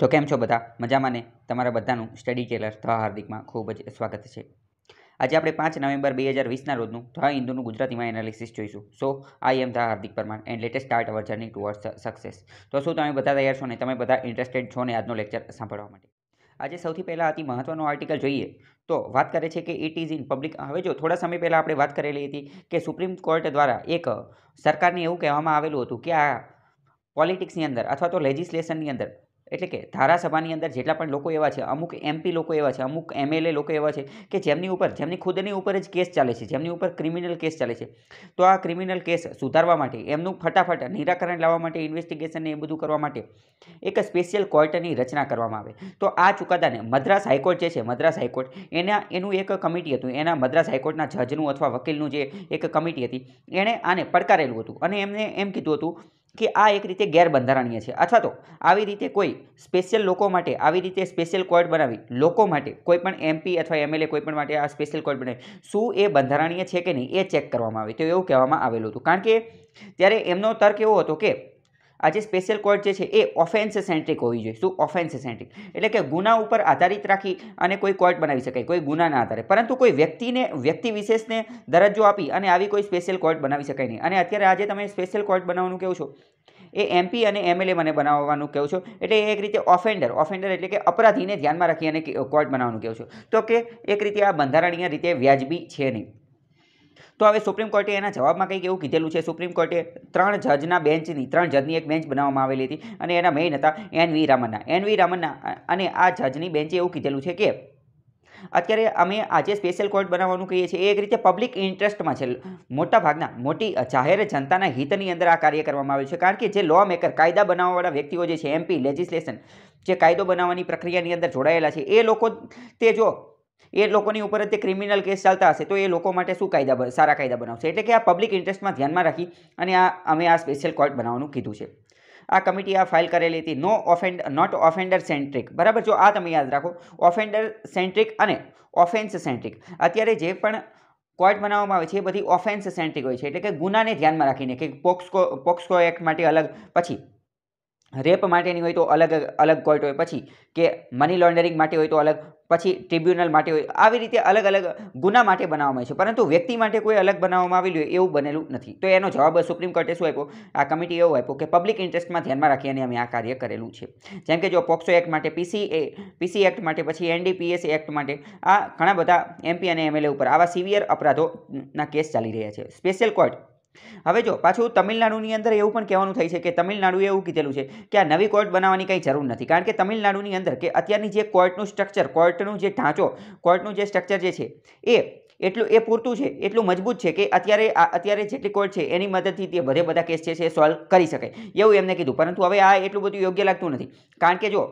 તો કેમ છો બધા મજામાં ને તમારા બધાનું સ્ટડી ટેલર ધ હાર્દિકમાં ખૂબ જ સ્વાગત છે આજે આપણે પાંચ નવેમ્બર બે હજાર વીસના રોજનું ધ હિન્દુનું ગુજરાતીમાં એનાલિસિસ જોઈશું so I am the Hardik Parmar and let's start our journey towards success તો શું તમે બધા તૈયાર છો ને તમે બધા ઇન્ટરેસ્ટેડ છો ને આજનો લેક્ચર સાંભળવા માટે આજે સૌથી પહેલાં અતિ મહત્ત્વનો આર્ટિકલ જોઈએ તો વાત કરે છે કે ઇટ ઇઝ ઇન પબ્લિક હવે જો થોડા સમય પહેલાં આપણે વાત કરેલી હતી કે સુપ્રીમ કોર્ટ દ્વારા એક સરકારને એવું કહેવામાં આવેલું હતું કે આ પોલિટિક્સની અંદર અથવા તો લેજિસ્લેશનની અંદર એટલે કે ધારાસભાની અંદર જેટલા પણ લોકો એવા છે અમુક એમપી લોકો એવા છે અમુક એમએલએ લોકો એવા છે કે જેમની ઉપર જેમની ખુદની ઉપર જ કેસ ચાલે છે જેમની ઉપર ક્રિમિનલ કેસ ચાલે છે તો આ ક્રિમિનલ કેસ સુધારવા માટે એમનું ફટાફટ નિરાકરણ લાવવા માટે ઇન્વેસ્ટિગેશનને એ બધું કરવા માટે એક સ્પેશિયલ કોર્ટની રચના કરવામાં આવે તો આ ચુકાદાને મદ્રાસ હાઈકોર્ટ જે છે મદ્રાસ હાઈકોર્ટ એના એનું એક કમિટી હતું એના મદ્રાસ હાઈકોર્ટના જજનું અથવા વકીલનું જે એક કમિટી હતી એણે આને પડકારેલું હતું અને એમને એમ કીધું હતું કે આ એક રીતે ગેરબંધારણીય છે અથવા તો આવી રીતે કોઈ સ્પેશિયલ લોકો માટે આવી રીતે સ્પેશિયલ કોર્ટ બનાવી લોકો માટે કોઈપણ એમપી અથવા એમએલએ કોઈપણ માટે આ સ્પેશિયલ કોર્ટ બનાવી શું એ બંધારણીય છે કે નહીં એ ચેક કરવામાં આવે તો એવું કહેવામાં આવેલું હતું કારણ કે ત્યારે એમનો તર્ક એવો હતો કે આ જે સ્પેશિયલ કોર્ટ જે છે એ ઓફેન્સ સેન્ટ્રિક હોવી જોઈએ શું ઓફેન્સ સેન્ટ્રિક એટલે કે ગુના ઉપર આધારિત રાખી અને કોઈ કોર્ટ બનાવી શકાય કોઈ ગુનાના આધારે પરંતુ કોઈ વ્યક્તિને વ્યક્તિ વિશેષને દરજ્જો આપી અને આવી કોઈ સ્પેશિયલ કોર્ટ બનાવી શકાય નહીં અને અત્યારે આજે તમે સ્પેશિયલ કોર્ટ બનાવવાનું કહો છો એ એમપી અને એમએલએ મને બનાવવાનું કહું છું એટલે એક રીતે ઓફેન્ડર ઓફેન્ડર એટલે કે અપરાધીને ધ્યાનમાં રાખી અને કોર્ટ બનાવવાનું કહું છું તો કે એક રીતે આ બંધારણીય રીતે વ્યાજબી છે નહીં તો હવે સુપ્રીમ કોર્ટે એના જવાબમાં કંઈક એવું કીધેલું છે સુપ્રીમ કોર્ટે ત્રણ જજના બેન્ચની ત્રણ જજની એક બેન્ચ બનાવવામાં આવેલી હતી અને એના મેઇન હતા N V Ramana N V Ramana અને આ જજની બેન્ચે એવું કીધેલું છે કે અત્યારે અમે આજે સ્પેશિયલ કોર્ટ બનાવવાનું કહીએ છીએ એક રીતે પબ્લિક ઇન્ટરેસ્ટમાં છે મોટાભાગના મોટી જાહેર જનતાના હિતની અંદર આ કાર્ય કરવામાં આવ્યું છે કારણ કે જે લો મેકર કાયદા બનાવવાવાળા વ્યક્તિઓ જે છે એમપી લેજિસ્લેશન જે કાયદો બનાવવાની પ્રક્રિયાની અંદર જોડાયેલા છે એ લોકો તે જો એ લોકોની ઉપર જ તે ક્રિમિનલ કેસ ચાલતા હશે તો એ લોકો માટે શું કાયદા સારા કાયદા બનાવશે એટલે કે આ પબ્લિક ઇન્ટરેસ્ટમાં ધ્યાનમાં રાખી અને આ અમે આ સ્પેશિયલ કોર્ટ બનાવવાનું કીધું છે આ કમિટી આ ફાઇલ કરેલી હતી no offend not offender centric બરાબર જો આ તમે યાદ રાખો ઓફેન્ડર સેન્ટ્રિક અને ઓફેન્સ સેન્ટ્રિક અત્યારે જે પણ કોર્ટ બનાવવામાં આવે છે એ બધી ઓફેન્સ સેન્ટ્રિક હોય છે એટલે કે ગુનાને ધ્યાનમાં રાખીને કે પોક્સકો પોક્સકો એક્ટ માટે અલગ પછી રેપ માટેની હોય તો અલગ અલગ કોર્ટ હોય પછી કે મની લોન્ડરિંગ માટે હોય તો અલગ પછી ટ્રિબ્યુનલ માટે હોય આવી રીતે અલગ અલગ ગુના માટે બનાવવામાં આવે છે પરંતુ વ્યક્તિ માટે કોઈ અલગ બનાવવામાં આવેલું હોય એવું બનેલું નથી તો એનો જવાબ સુપ્રીમ કોર્ટે શું આપ્યો આ કમિટી એવો આપ્યો કે પબ્લિક ઇન્ટરેસ્ટમાં ધ્યાનમાં રાખી અને અમે આ કાર્ય કરેલું છે જેમ કે જો પોક્સો એક્ટ માટે પીસી એ પીસી એક્ટ માટે પછી એનડીપીએસ એક્ટ માટે આ ઘણા બધા એમપી અને એમએલએ ઉપર આવા સિવિયર અપરાધોના કેસ ચાલી રહ્યા છે સ્પેશિયલ કોર્ટ હવે જો પાછું તમિલનાડુની અંદર એવું પણ કહેવાનું થાય છે કે તમિલનાડુએ એવું કીધેલું છે કે આ નવી કોર્ટ બનાવવાની કંઈ જરૂર નથી કારણ કે તમિલનાડુની અંદર કે અત્યારની જે કોર્ટનું સ્ટ્રક્ચર કોર્ટનું જે ઢાંચો કોર્ટનું જે સ્ટ્રક્ચર જે છે એ એટલું એ પૂરતું છે એટલું મજબૂત છે કે અત્યારે અત્યારે જેટલી કોર્ટ છે એની મદદથી તે બધે બધા કેસ છે એ સોલ્વ કરી શકે એવું એમને કીધું પરંતુ હવે આ એટલું બધું યોગ્ય લાગતું નથી કારણ કે જો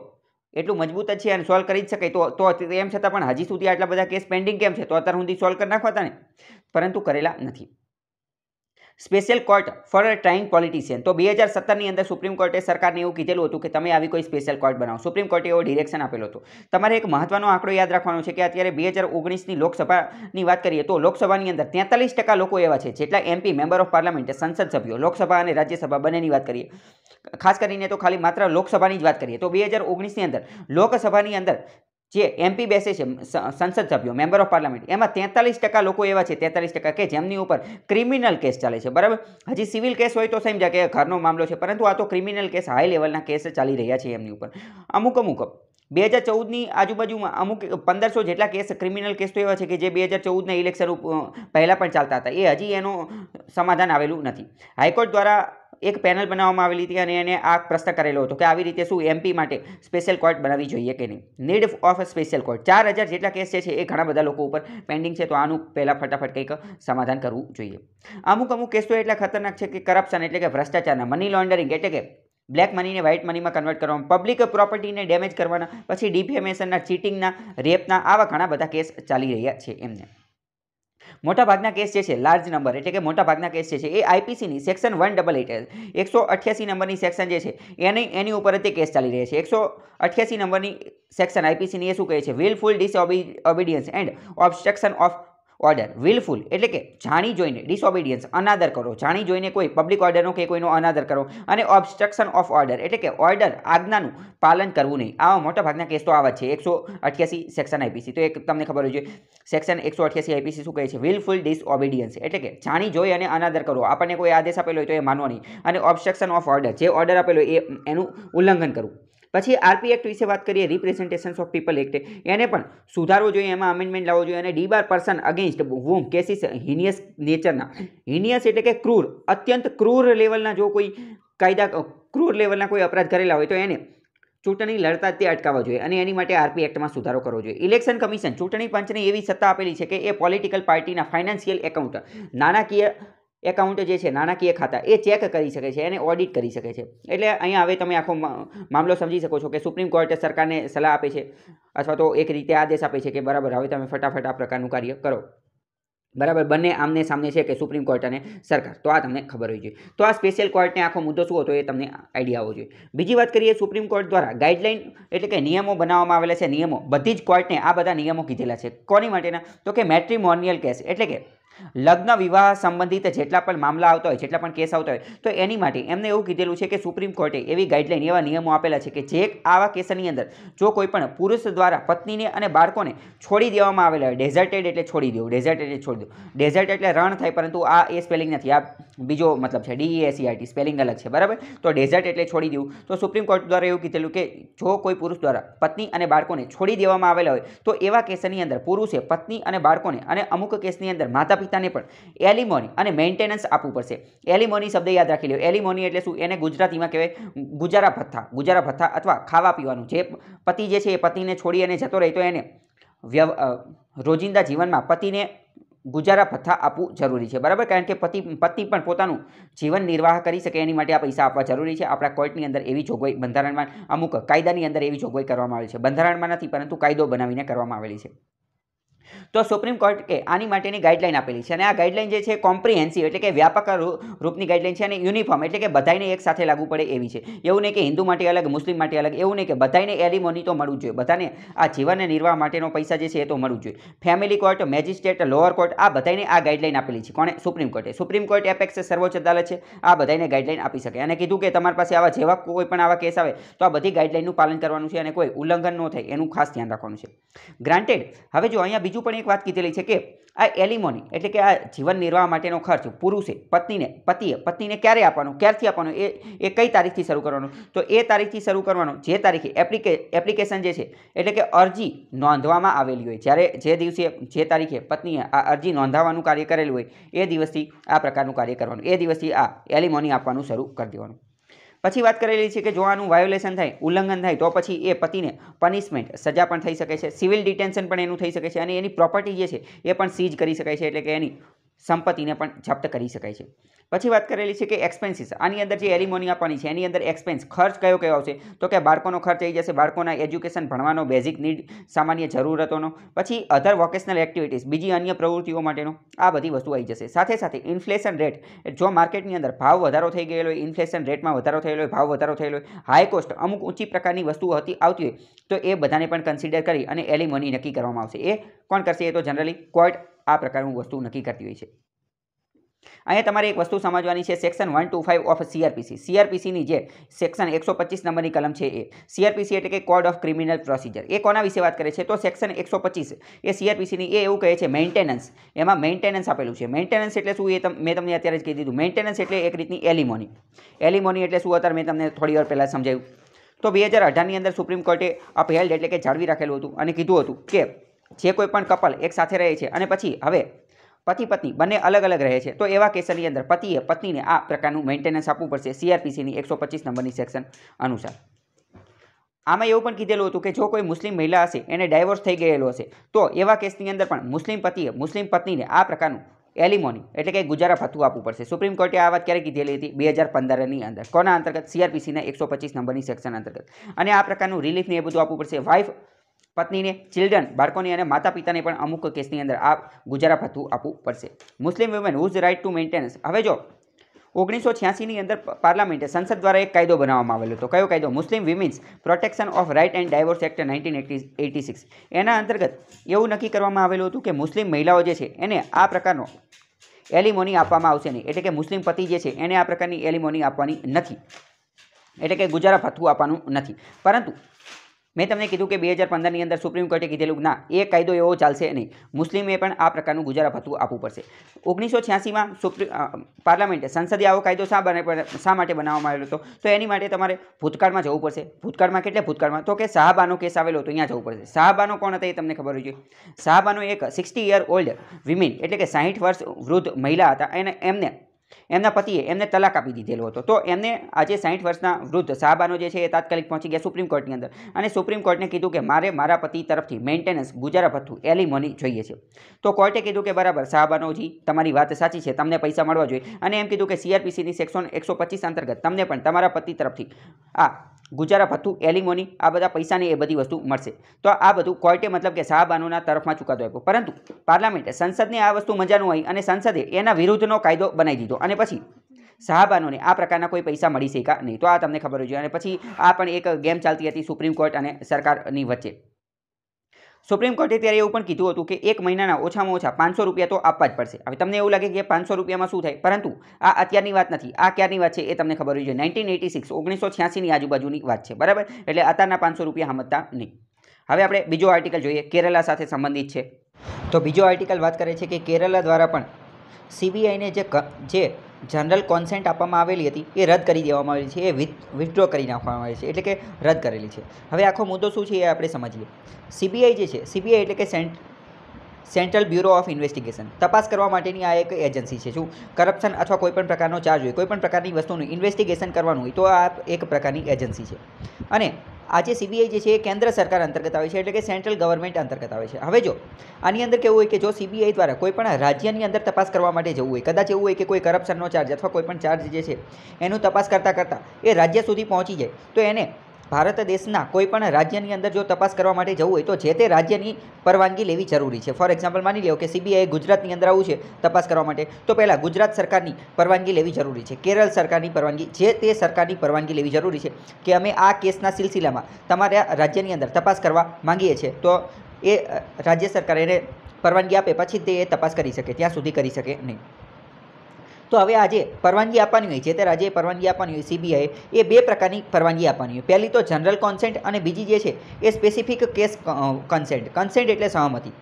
એટલું મજબૂત જ છે અને સોલ્વ કરી જ શકાય તો તો એમ છતાં પણ હજી સુધી આટલા બધા કેસ પેન્ડિંગ કેમ છે તો અત્યાર સુધી સોલ્વ કરી નાખવાતા ને પરંતુ કરેલા નથી special court for trying politician તો બે હજાર સત્તરની અંદર સુપ્રીમ કોર્ટે સરકારને એવું કીધેલું હતું કે તમે આવી કોઈ સ્પેશિયલ કોર્ટ બનાવો સુપ્રીમ કોર્ટે એવો ડિરેક્શન આપેલો હતો તમારે એક મહત્વનો આંકડો યાદ રાખવાનો છે કે અત્યારે બે હજાર ઓગણીસની લોકસભાની વાત કરીએ તો લોકસભાની અંદર તેતાલીસ ટકા લોકો એવા છે જેટલા એમપી મેમ્બર ઓફ પાર્લામેન્ટ સંસદ સભ્યો લોકસભા અને રાજ્યસભા બંનેની વાત કરીએ ખાસ કરીને તો ખાલી માત્ર લોકસભાની જ વાત કરીએ તો બે હજાર ઓગણીસની અંદર લોકસભાની અંદર જે એમપી બેસે છે સંસદ સભ્યો મેમ્બર ઓફ પાર્લામેન્ટ એમાં તેતાલીસ ટકા લોકો એવા છે તેતાલીસ ટકા કે જેમની ઉપર ક્રિમિનલ કેસ ચાલે છે બરાબર હજી સિવિલ કેસ હોય તો સમજા કે ઘરનો મામલો છે પરંતુ આ તો ક્રિમિનલ કેસ હાઈ લેવલના કેસ ચાલી રહ્યા છે એમની ઉપર અમુક અમુક બે હજાર ચૌદની આજુબાજુમાં અમુક પંદરસો જેટલા કેસ ક્રિમિનલ કેસ તો એવા છે કે જે બે હજાર ચૌદના ઇલેક્શન પહેલાં પણ ચાલતા હતા એ હજી એનું સમાધાન આવેલું નથી હાઈકોર્ટ દ્વારા એક પેનલ બનાવવામાં આવેલી હતી અને એને આ પ્રશ્ન કરેલો હતો કે આવી રીતે શું એમપી માટે સ્પેશિયલ કોર્ટ બનાવવી જોઈએ કે નહીં નીડ ઓફ સ્પેશિયલ કોર્ટ ચાર હજાર જેટલા કેસ છે એ ઘણા બધા લોકો ઉપર પેન્ડિંગ છે તો આનું પહેલાં ફટાફટ કંઈક સમાધાન કરવું જોઈએ અમુક અમુક કેસ તો એટલા ખતરનાક છે કે કરપ્શન એટલે કે ભ્રષ્ટાચારના મની લોન્ડરિંગ એટલે કે બ્લેક મનીને વ્હાઇટ મનીમાં કન્વર્ટ કરવામાં પબ્લિક પ્રોપર્ટીને ડેમેજ કરવાના પછી ડિફેમેશનના ચીટિંગના રેપના આવા ઘણા બધા કેસ ચાલી રહ્યા છે એમને મોટાભાગના કેસ જે છે લાર્જ નંબર એટલે કે મોટાભાગના કેસ જે છે એ આઈપીસીની સેક્શન વન ડબલ એટ એકસો અઠ્યાસી નંબરની સેક્શન જે છે એની એની ઉપર જ તે કેસ ચાલી રહ્યા છે એકસો અઠ્યાસી નંબરની સેક્શન આઈપીસીની એ શું કહે છે wilful obedience and obstruction of order wilful એટલે કે જાણી જોઈને ડિસઓબિડિયન્સ અનાદર કરો જાણી જોઈને કોઈ પબ્લિક ઓર્ડરનો કે કોઈનો અનાદર કરો અને ઓબ્સ્ટ્રક્શન ઓફ ઓર્ડર એટલે કે ઓર્ડર આજ્ઞાનું પાલન કરવું નહીં આવા મોટાભાગના કેસ તો આવા છે એકસો અઠ્યાસી સેક્શન આઈપીસી તો એક તમને ખબર હોય છે સેક્શન એકસો અઠ્યાસી આઈપીસી શું કહે છે વિલફુલ ડિસઓબિડિયન્સ એટલે કે જાણી જોઈ અને અનાદર કરો આપણને કોઈ આદેશ આપેલો હોય તો એ માનવો નહીં અને ઓબ્સ્ટ્રક્શન ઓફ ઓર્ડર જે ઓર્ડર આપેલો એ એનું ઉલ્લંઘન કરવું પછી આરપી એક્ટ વિશે વાત કરીએ રિપ્રેઝન્ટેશન્સ ઓફ પીપલ એક્ટ એને પણ સુધારવો જોઈએ એમાં અમેન્ડમેન્ટ લાવવો જોઈએ અને ડી બાર person against women cases heinous નેચરના હિનિયસ એટલે કે ક્રૂર અત્યંત ક્રૂર લેવલના જો કોઈ કાયદા ક્રૂર લેવલના કોઈ અપરાધ કરેલા હોય તો એને ચૂંટણી લડતા તે અટકાવવા જોઈએ અને એની માટે આરપી એક્ટમાં સુધારો કરવો જોઈએ ઇલેક્શન કમિશન ચૂંટણી પંચને એવી સત્તા આપેલી છે કે એ પોલિટિકલ પાર્ટીના ફાઇનાન્શિયલ એકાઉન્ટ નાણાકીય એકાઉન્ટ જે છે નાણાકીય ખાતા એ ચેક કરી શકે છે એને ઓડિટ કરી શકે છે એટલે અહીંયા હવે તમે આખો મામલો સમજી શકો છો કે સુપ્રીમ કોર્ટે સરકારને સલાહ આપે છે અથવા તો એક રીતે આદેશ આપે છે કે બરાબર હવે તમે ફટાફટ આ પ્રકારનું કાર્ય કરો બરાબર બંને આમને સામને છે કે સુપ્રીમ કોર્ટ અને સરકાર તો આ તમને ખબર હોવી જોઈએ તો આ સ્પેશિયલ કોર્ટને આખો મુદ્દો શું હતો એ તમને આઈડિયા હોવો જોઈએ બીજી વાત કરીએ સુપ્રીમ કોર્ટ દ્વારા ગાઈડલાઇન એટલે કે નિયમો બનાવવામાં આવેલા છે નિયમો બધી જ કોર્ટને આ બધા નિયમો કીધેલા છે કોની માટેના તો કે મેટ્રીમોનિયલ કેસ એટલે કે લગ્ન વિવાહ સંબંધિત જેટલા પણ મામલા આવતા હોય જેટલા પણ કેસ આવતા હોય તો એની માટે એમને એવું કીધેલું છે કે સુપ્રીમ કોર્ટે એવી ગાઈડલાઈન એવા નિયમો આપેલા છે કે જે આવા કેસની અંદર જો કોઈ પણ પુરુષ દ્વારા પત્નીને અને બાળકોને છોડી દેવામાં આવેલા હોય ડેઝર્ટેડ એટલે છોડી દેવું ડેઝર્ટેડ એટલે છોડી દો ડેઝર્ટ એટલે રણ થાય પરંતુ આ એ સ્પેલિંગ નથી આ બીજો મતલબ છે ડી ડીઈએસીઆરટી સ્પેલિંગ અલગ છે બરાબર તો ડેઝર્ટ એટલે છોડી દેવું તો સુપ્રીમ કોર્ટ દ્વારા એવું કીધેલું કે જો કોઈ પુરુષ દ્વારા પત્ની અને બાળકોને છોડી દેવામાં આવેલા હોય તો એવા કેસની અંદર પુરુષે પત્ની અને બાળકોને અને અમુક કેસની અંદર માતા પિતાને પણ એલિમોની અને મેન્ટેનન્સ આપવું પડશે એલિમોની શબ્દ યાદ રાખી લો એલિમોની એટલે શું એને ગુજરાતીમાં કહેવાય ગુજારા ભથ્થા ગુજારા ભથ્થા અથવા ખાવા પીવાનું જે પતિ જે છે એ પતિને છોડી અને જતો રહે તો એને વ્યવ રોજિંદા જીવનમાં પતિને ગુજારા ભથ્થા આપવું જરૂરી છે બરાબર કારણ કે પતિ પતિ પણ પોતાનું જીવન નિર્વાહ કરી શકે એની માટે આ પૈસા આપવા જરૂરી છે આપણા કોર્ટની અંદર એવી જોગવાઈ બંધારણમાં અમુક કાયદાની અંદર એવી જોગવાઈ કરવામાં આવી છે બંધારણમાં નથી પરંતુ કાયદો બનાવીને કરવામાં આવેલી છે તો સુપ્રીમ કોર્ટ કે આની માટેની ગાઈડલાઈન આપેલી છે અને આ ગાઈડલાઈન જે છે કોમ્પ્રિહેન્સિવ એટલે કે વ્યાપક રૂપની ગાઈડલાઈન છે અને યુનિફોર્મ એટલે કે બધાને એક સાથે લાગુ પડે એવી છે એવું નહીં કે હિન્દુ માટે અલગ મુસ્લિમ માટે અલગ એવું નહીં કે બધાને એલિમોની તો મળવું જોઈએ બધાને આ જીવન નિર્વાહ માટેનો પૈસા જે છે એ તો મળવું જોઈએ family court magistrate lower court આ બધાને આ ગાઈડલાઈન આપેલી છે કોણે સુપ્રીમ કોર્ટે સુપ્રીમ કોર્ટ એપેક્ષ સર્વોચ્ચ અદાલત છે આ બધાને ગાઈડલાઈન આપી શકે અને કીધું કે તમારી પાસે આવા જેવા કોઈ પણ આવા કેસ આવે તો આ બધી ગાઈડલાઈનનું પાલન કરવાનું છે અને કોઈ ઉલ્લંઘન ન થાય એનું ખાસ ધ્યાન રાખવાનું છે ગ્રાન્ટેડ હવે જો અહીંયા બીજું પણ એક વાત કીધેલી છે કે આ એલિમોની એટલે કે આ જીવન નિર્વાહ માટેનો ખર્ચ પુરુષે પત્નીને પતિએ પત્નીને ક્યારે આપવાનો ક્યારથી આપવાનો એ એ કઈ તારીખથી શરૂ કરવાનો તો એ તારીખથી શરૂ કરવાનો જે તારીખે એપ્લિકે એપ્લિકેશન જે છે એટલે કે અરજી નોંધવામાં આવેલી હોય જ્યારે જે દિવસે જે તારીખે પત્નીએ આ અરજી નોંધાવવાનું કાર્ય કરેલું હોય એ દિવસથી આ પ્રકારનું કાર્ય કરવાનું એ દિવસથી આ એલિમોની આપવાનું શરૂ કરી દેવાનું પછી વાત કરેલી છે કે જો આનું વાયોલેશન થાય ઉલ્લંઘન થાય તો પછી એ પતિને પનિશમેન્ટ સજા પણ થઈ શકે છે સિવિલ ડિટેન્શન પણ એનું થઈ શકે છે અને એની પ્રોપર્ટી જે છે એ પણ સીઝ કરી શકાય છે એટલે કે એની સંપત્તિને પણ જપ્ત કરી શકાય છે પછી વાત કરેલી છે કે એક્સપેન્સીસ આની અંદર જે એલિમોની આપવાની છે એની અંદર એક્સપેન્સ ખર્ચ કયો કયો આવશે તો કે બાળકોનો ખર્ચ આવી જશે બાળકોના એજ્યુકેશન ભણવાનો બેઝિક નીડ સામાન્ય જરૂરતોનો પછી અધર વોકેશનલ એક્ટિવિટીઝ બીજી અન્ય પ્રવૃત્તિઓ માટેનો આ બધી વસ્તુ આવી જશે સાથે સાથે ઇન્ફ્લેશન રેટ જો માર્કેટની અંદર ભાવ વધારો થઈ ગયેલો હોય ઇન્ફ્લેશન રેટમાં વધારો થયેલો હોય ભાવ વધારો થયેલો હોય હાઈ કોસ્ટ અમુક ઊંચી પ્રકારની વસ્તુઓ હતી આવતી હોય તો એ બધાને પણ કન્સિડર કરી અને એલિમોની નક્કી કરવામાં આવશે એ કોણ કરશે એ તો જનરલી કોર્ટ આ પ્રકારનું વસ્તુ નક્કી કરતી હોય છે અહીંયા તમારે એક વસ્તુ સમજવાની છે section one two five of CrPC સીઆરપીસીની જે સેક્શન એકસો પચીસ નંબરની કલમ છે એ સીઆરપીસી એટલે કે કોડ ઓફ ક્રિમિનલ પ્રોસિજર એ કોના વિશે વાત કરે છે તો સેક્શન એકસો પચીસ એ સીઆરપીસીની એ એવું કહે છે મેન્ટેનન્સ એમાં મેન્ટેનન્સ આપેલું છે મેન્ટેનન્સ એટલે શું એ મેં તમને અત્યારે જ કહી દીધું મેન્ટેનન્સ એટલે એક રીતની એલિમોની એલિમોની એટલે શું અત્યારે મેં તમને થોડી વાર પહેલાં સમજાવ્યું તો બે હજાર અઢારની અંદર સુપ્રીમ કોર્ટે અપહેલ્ડ એટલે કે જાળવી રાખેલું હતું અને કીધું હતું કે જે કોઈ પણ કપલ એકસાથે રહે છે અને પછી હવે પતિ પત્ની બંને અલગ અલગ રહે છે તો એવા કેસની અંદર પતિએ પત્નીને આ પ્રકારનું મેન્ટેનન્સ આપવું પડશે સીઆરપીસીની એકસો પચીસ નંબરની સેક્શન અનુસાર આમાં એવું પણ કીધેલું હતું કે જો કોઈ મુસ્લિમ મહિલા હશે એને ડાયવોર્સ થઈ ગયેલો હશે તો એવા કેસની અંદર પણ મુસ્લિમ પતિએ મુસ્લિમ પત્નીને આ પ્રકારનું એલિમોની એટલે કે ગુજારા ભથ્થું આપવું પડશે સુપ્રીમ કોર્ટે આ વાત ક્યારે કીધેલી હતી બે હજાર પંદરની અંદર કોના અંતર્ગત સીઆરપીસીના એકસો પચીસ નંબરની સેક્શન અંતર્ગત અને આ પ્રકારનું રિલીફને એ બધું આપવું પડશે વાઇફ પત્નીને ચિલ્ડ્રન બાળકોની અને માતા પિતાને પણ અમુક કેસની અંદર આ ગુજારા ભથ્થું આપવું પડશે Muslim women whose right to maintenance હવે જો ઓગણીસો છ્યાસીની અંદર પાર્લામેન્ટે સંસદ દ્વારા એક કાયદો બનાવવામાં આવેલો હતો કયો કાયદો Muslim women's protection of right and divorce act nineteen eighty six એના અંતર્ગત એવું નક્કી કરવામાં આવેલું હતું કે મુસ્લિમ મહિલાઓ જે છે એને આ પ્રકારનો એલિમોની આપવામાં આવશે નહીં એટલે કે મુસ્લિમ પતિ જે છે એને આ પ્રકારની એલિમોની આપવાની નથી એટલે કે ગુજારા ભથ્થું આપવાનું નથી પરંતુ મેં તમને કીધું કે બે હજાર પંદરની અંદર સુપ્રીમ કોર્ટે કીધેલું ના એ કાયદો એવો ચાલશે નહીં મુસ્લિમે પણ આ પ્રકારનું ગુજારા ભથ્થું આપવું પડશે ઓગણીસો છ્યાસીમાં સુપ્રીમ પાર્લામેન્ટે સંસદીય આવો કાયદો શા બને શા માટે બનાવવામાં આવેલો હતો તો એની માટે તમારે ભૂતકાળમાં જવું પડશે ભૂતકાળમાં કેટલે ભૂતકાળમાં તો કે સાહબાનો કેસ આવેલો હતો અહીંયા જવું પડશે સાહબાનો કોણ હતા એ તમને ખબર હોય છે સાહબાનો એક સિક્સટી યર ઓલ્ડ વિમેન એટલે કે સાહીઠ વર્ષ વૃદ્ધ મહિલા હતા અને એમને એમના પતિએ એમને તલાક આપી દીધેલો હતો તો એમને આજે સાઠ વર્ષના વૃદ્ધ સાહબાનો જે છે એ તાત્કાલિક પહોંચી ગયા સુપ્રીમ કોર્ટની અંદર અને સુપ્રીમ કોર્ટને કીધું કે મારે મારા પતિ તરફથી મેન્ટેનન્સ ગુજારા ભથ્થું એલિમોની જોઈએ છે તો કોર્ટે કીધું કે બરાબર સાહબાનોજી તમારી વાત સાચી છે તમને પૈસા મળવા જોઈએ અને એમ કીધું કે સીઆરપીસીની સેક્શન એકસો પચીસ અંતર્ગત તમને પણ તમારા પતિ તરફથી આ ગુજારા ભથ્થું એલિમોની આ બધા પૈસાની એ બધી વસ્તુ મળશે તો આ બધું કોર્ટે મતલબ કે શાહબાનોના તરફમાં ચુકાદો આપ્યો પરંતુ પાર્લામેન્ટે સંસદને આ વસ્તુ મજાનું આવી અને સંસદે એના વિરુદ્ધનો કાયદો બનાવી દીધો લીધો અને પછી સાહબાનોને આ પ્રકારના કોઈ પૈસા મળી શક્યા નહીં તો આ તમને ખબર હોય અને પછી આ પણ એક ગેમ ચાલતી હતી સુપ્રીમ કોર્ટ અને સરકારની વચ્ચે સુપ્રીમ કોર્ટે ત્યારે એવું પણ કીધું હતું કે એક મહિનાના ઓછામાં ઓછા પાંચસો રૂપિયા તો આપવા જ પડશે હવે તમને એવું લાગે કે પાંચસો રૂપિયામાં શું થાય પરંતુ આ અત્યારની વાત નથી આ ક્યારની વાત છે એ તમને ખબર હોય છે નાઇન્ટીન એટી સિક્સ ઓગણીસો છ્યાસીની આજુબાજુની વાત છે બરાબર એટલે અત્યારના પાંચસો રૂપિયા હમતતા નહીં હવે આપણે બીજો આર્ટિકલ જોઈએ કેરલા સાથે સંબંધિત છે તો બીજો આર્ટિકલ વાત કરે છે કે કેરલા દ્વારા પણ સીબીઆઈને જે જે જનરલ કોન્સેન્ટ આપવામાં આવેલી હતી એ રદ કરી દેવામાં આવેલી છે એ વિથડ્રો કરી નાખવામાં આવેલી છે એટલે કે રદ કરેલી છે હવે આખો મુદ્દો શું છે એ આપણે સમજીએ સીબીઆઈ જે છે સીબીઆઈ એટલે કે cent central bureau of investigation તપાસ કરવા માટેની આ એક એજન્સી છે શું કરપ્શન અથવા કોઈપણ પ્રકારનો ચાર્જ હોય કોઈપણ પ્રકારની વસ્તુનું ઇન્વેસ્ટિગેશન કરવાનું હોય તો આ એક પ્રકારની એજન્સી છે અને આજે સીબીઆઈ જે છે એ કેન્દ્ર સરકાર અંતર્ગત આવે છે એટલે કે સેન્ટ્રલ ગવર્મેન્ટ અંતર્ગત આવે છે હવે જો આની અંદર કેવું હોય કે જો સીબીઆઈ દ્વારા કોઈ પણ રાજ્યની અંદર તપાસ કરવા માટે જવું હોય કદાચ એવું હોય કે કોઈ કરપ્શનનો ચાર્જ અથવા કોઈ પણ ચાર્જ જે છે એનું તપાસ કરતાં કરતાં એ રાજ્ય સુધી પહોંચી જાય તો એને ભારત દેશના કોઈપણ રાજ્યની અંદર જો તપાસ કરવા માટે જવું હોય તો જે તે રાજ્યની પરવાનગી લેવી જરૂરી છે ફોર એક્ઝામ્પલ માની લો કે સીબીઆઈ ગુજરાતની અંદર આવું છે તપાસ કરવા માટે તો પહેલાં ગુજરાત સરકારની પરવાનગી લેવી જરૂરી છે કેરળ સરકારની પરવાનગી જે તે સરકારની પરવાનગી લેવી જરૂરી છે કે અમે આ કેસના સિલસિલામાં તમારા રાજ્યની અંદર તપાસ કરવા માંગીએ છીએ તો એ રાજ્ય સરકાર એને પરવાનગી આપે પછી તે એ તપાસ કરી શકે ત્યાં સુધી કરી શકે નહીં તો હવે આજે પરવાનગી આપવાની હોય જે તે રાજ્યે પરવાનગી આપવાની હોય સીબીઆઈ એ બે પ્રકારની પરવાનગી આપવાની હોય પહેલી તો જનરલ કોન્સેન્ટ અને બીજી જે છે એ સ્પેસિફિક કેસ કન્સેન્ટ કન્સેન્ટ એટલે સહમતિ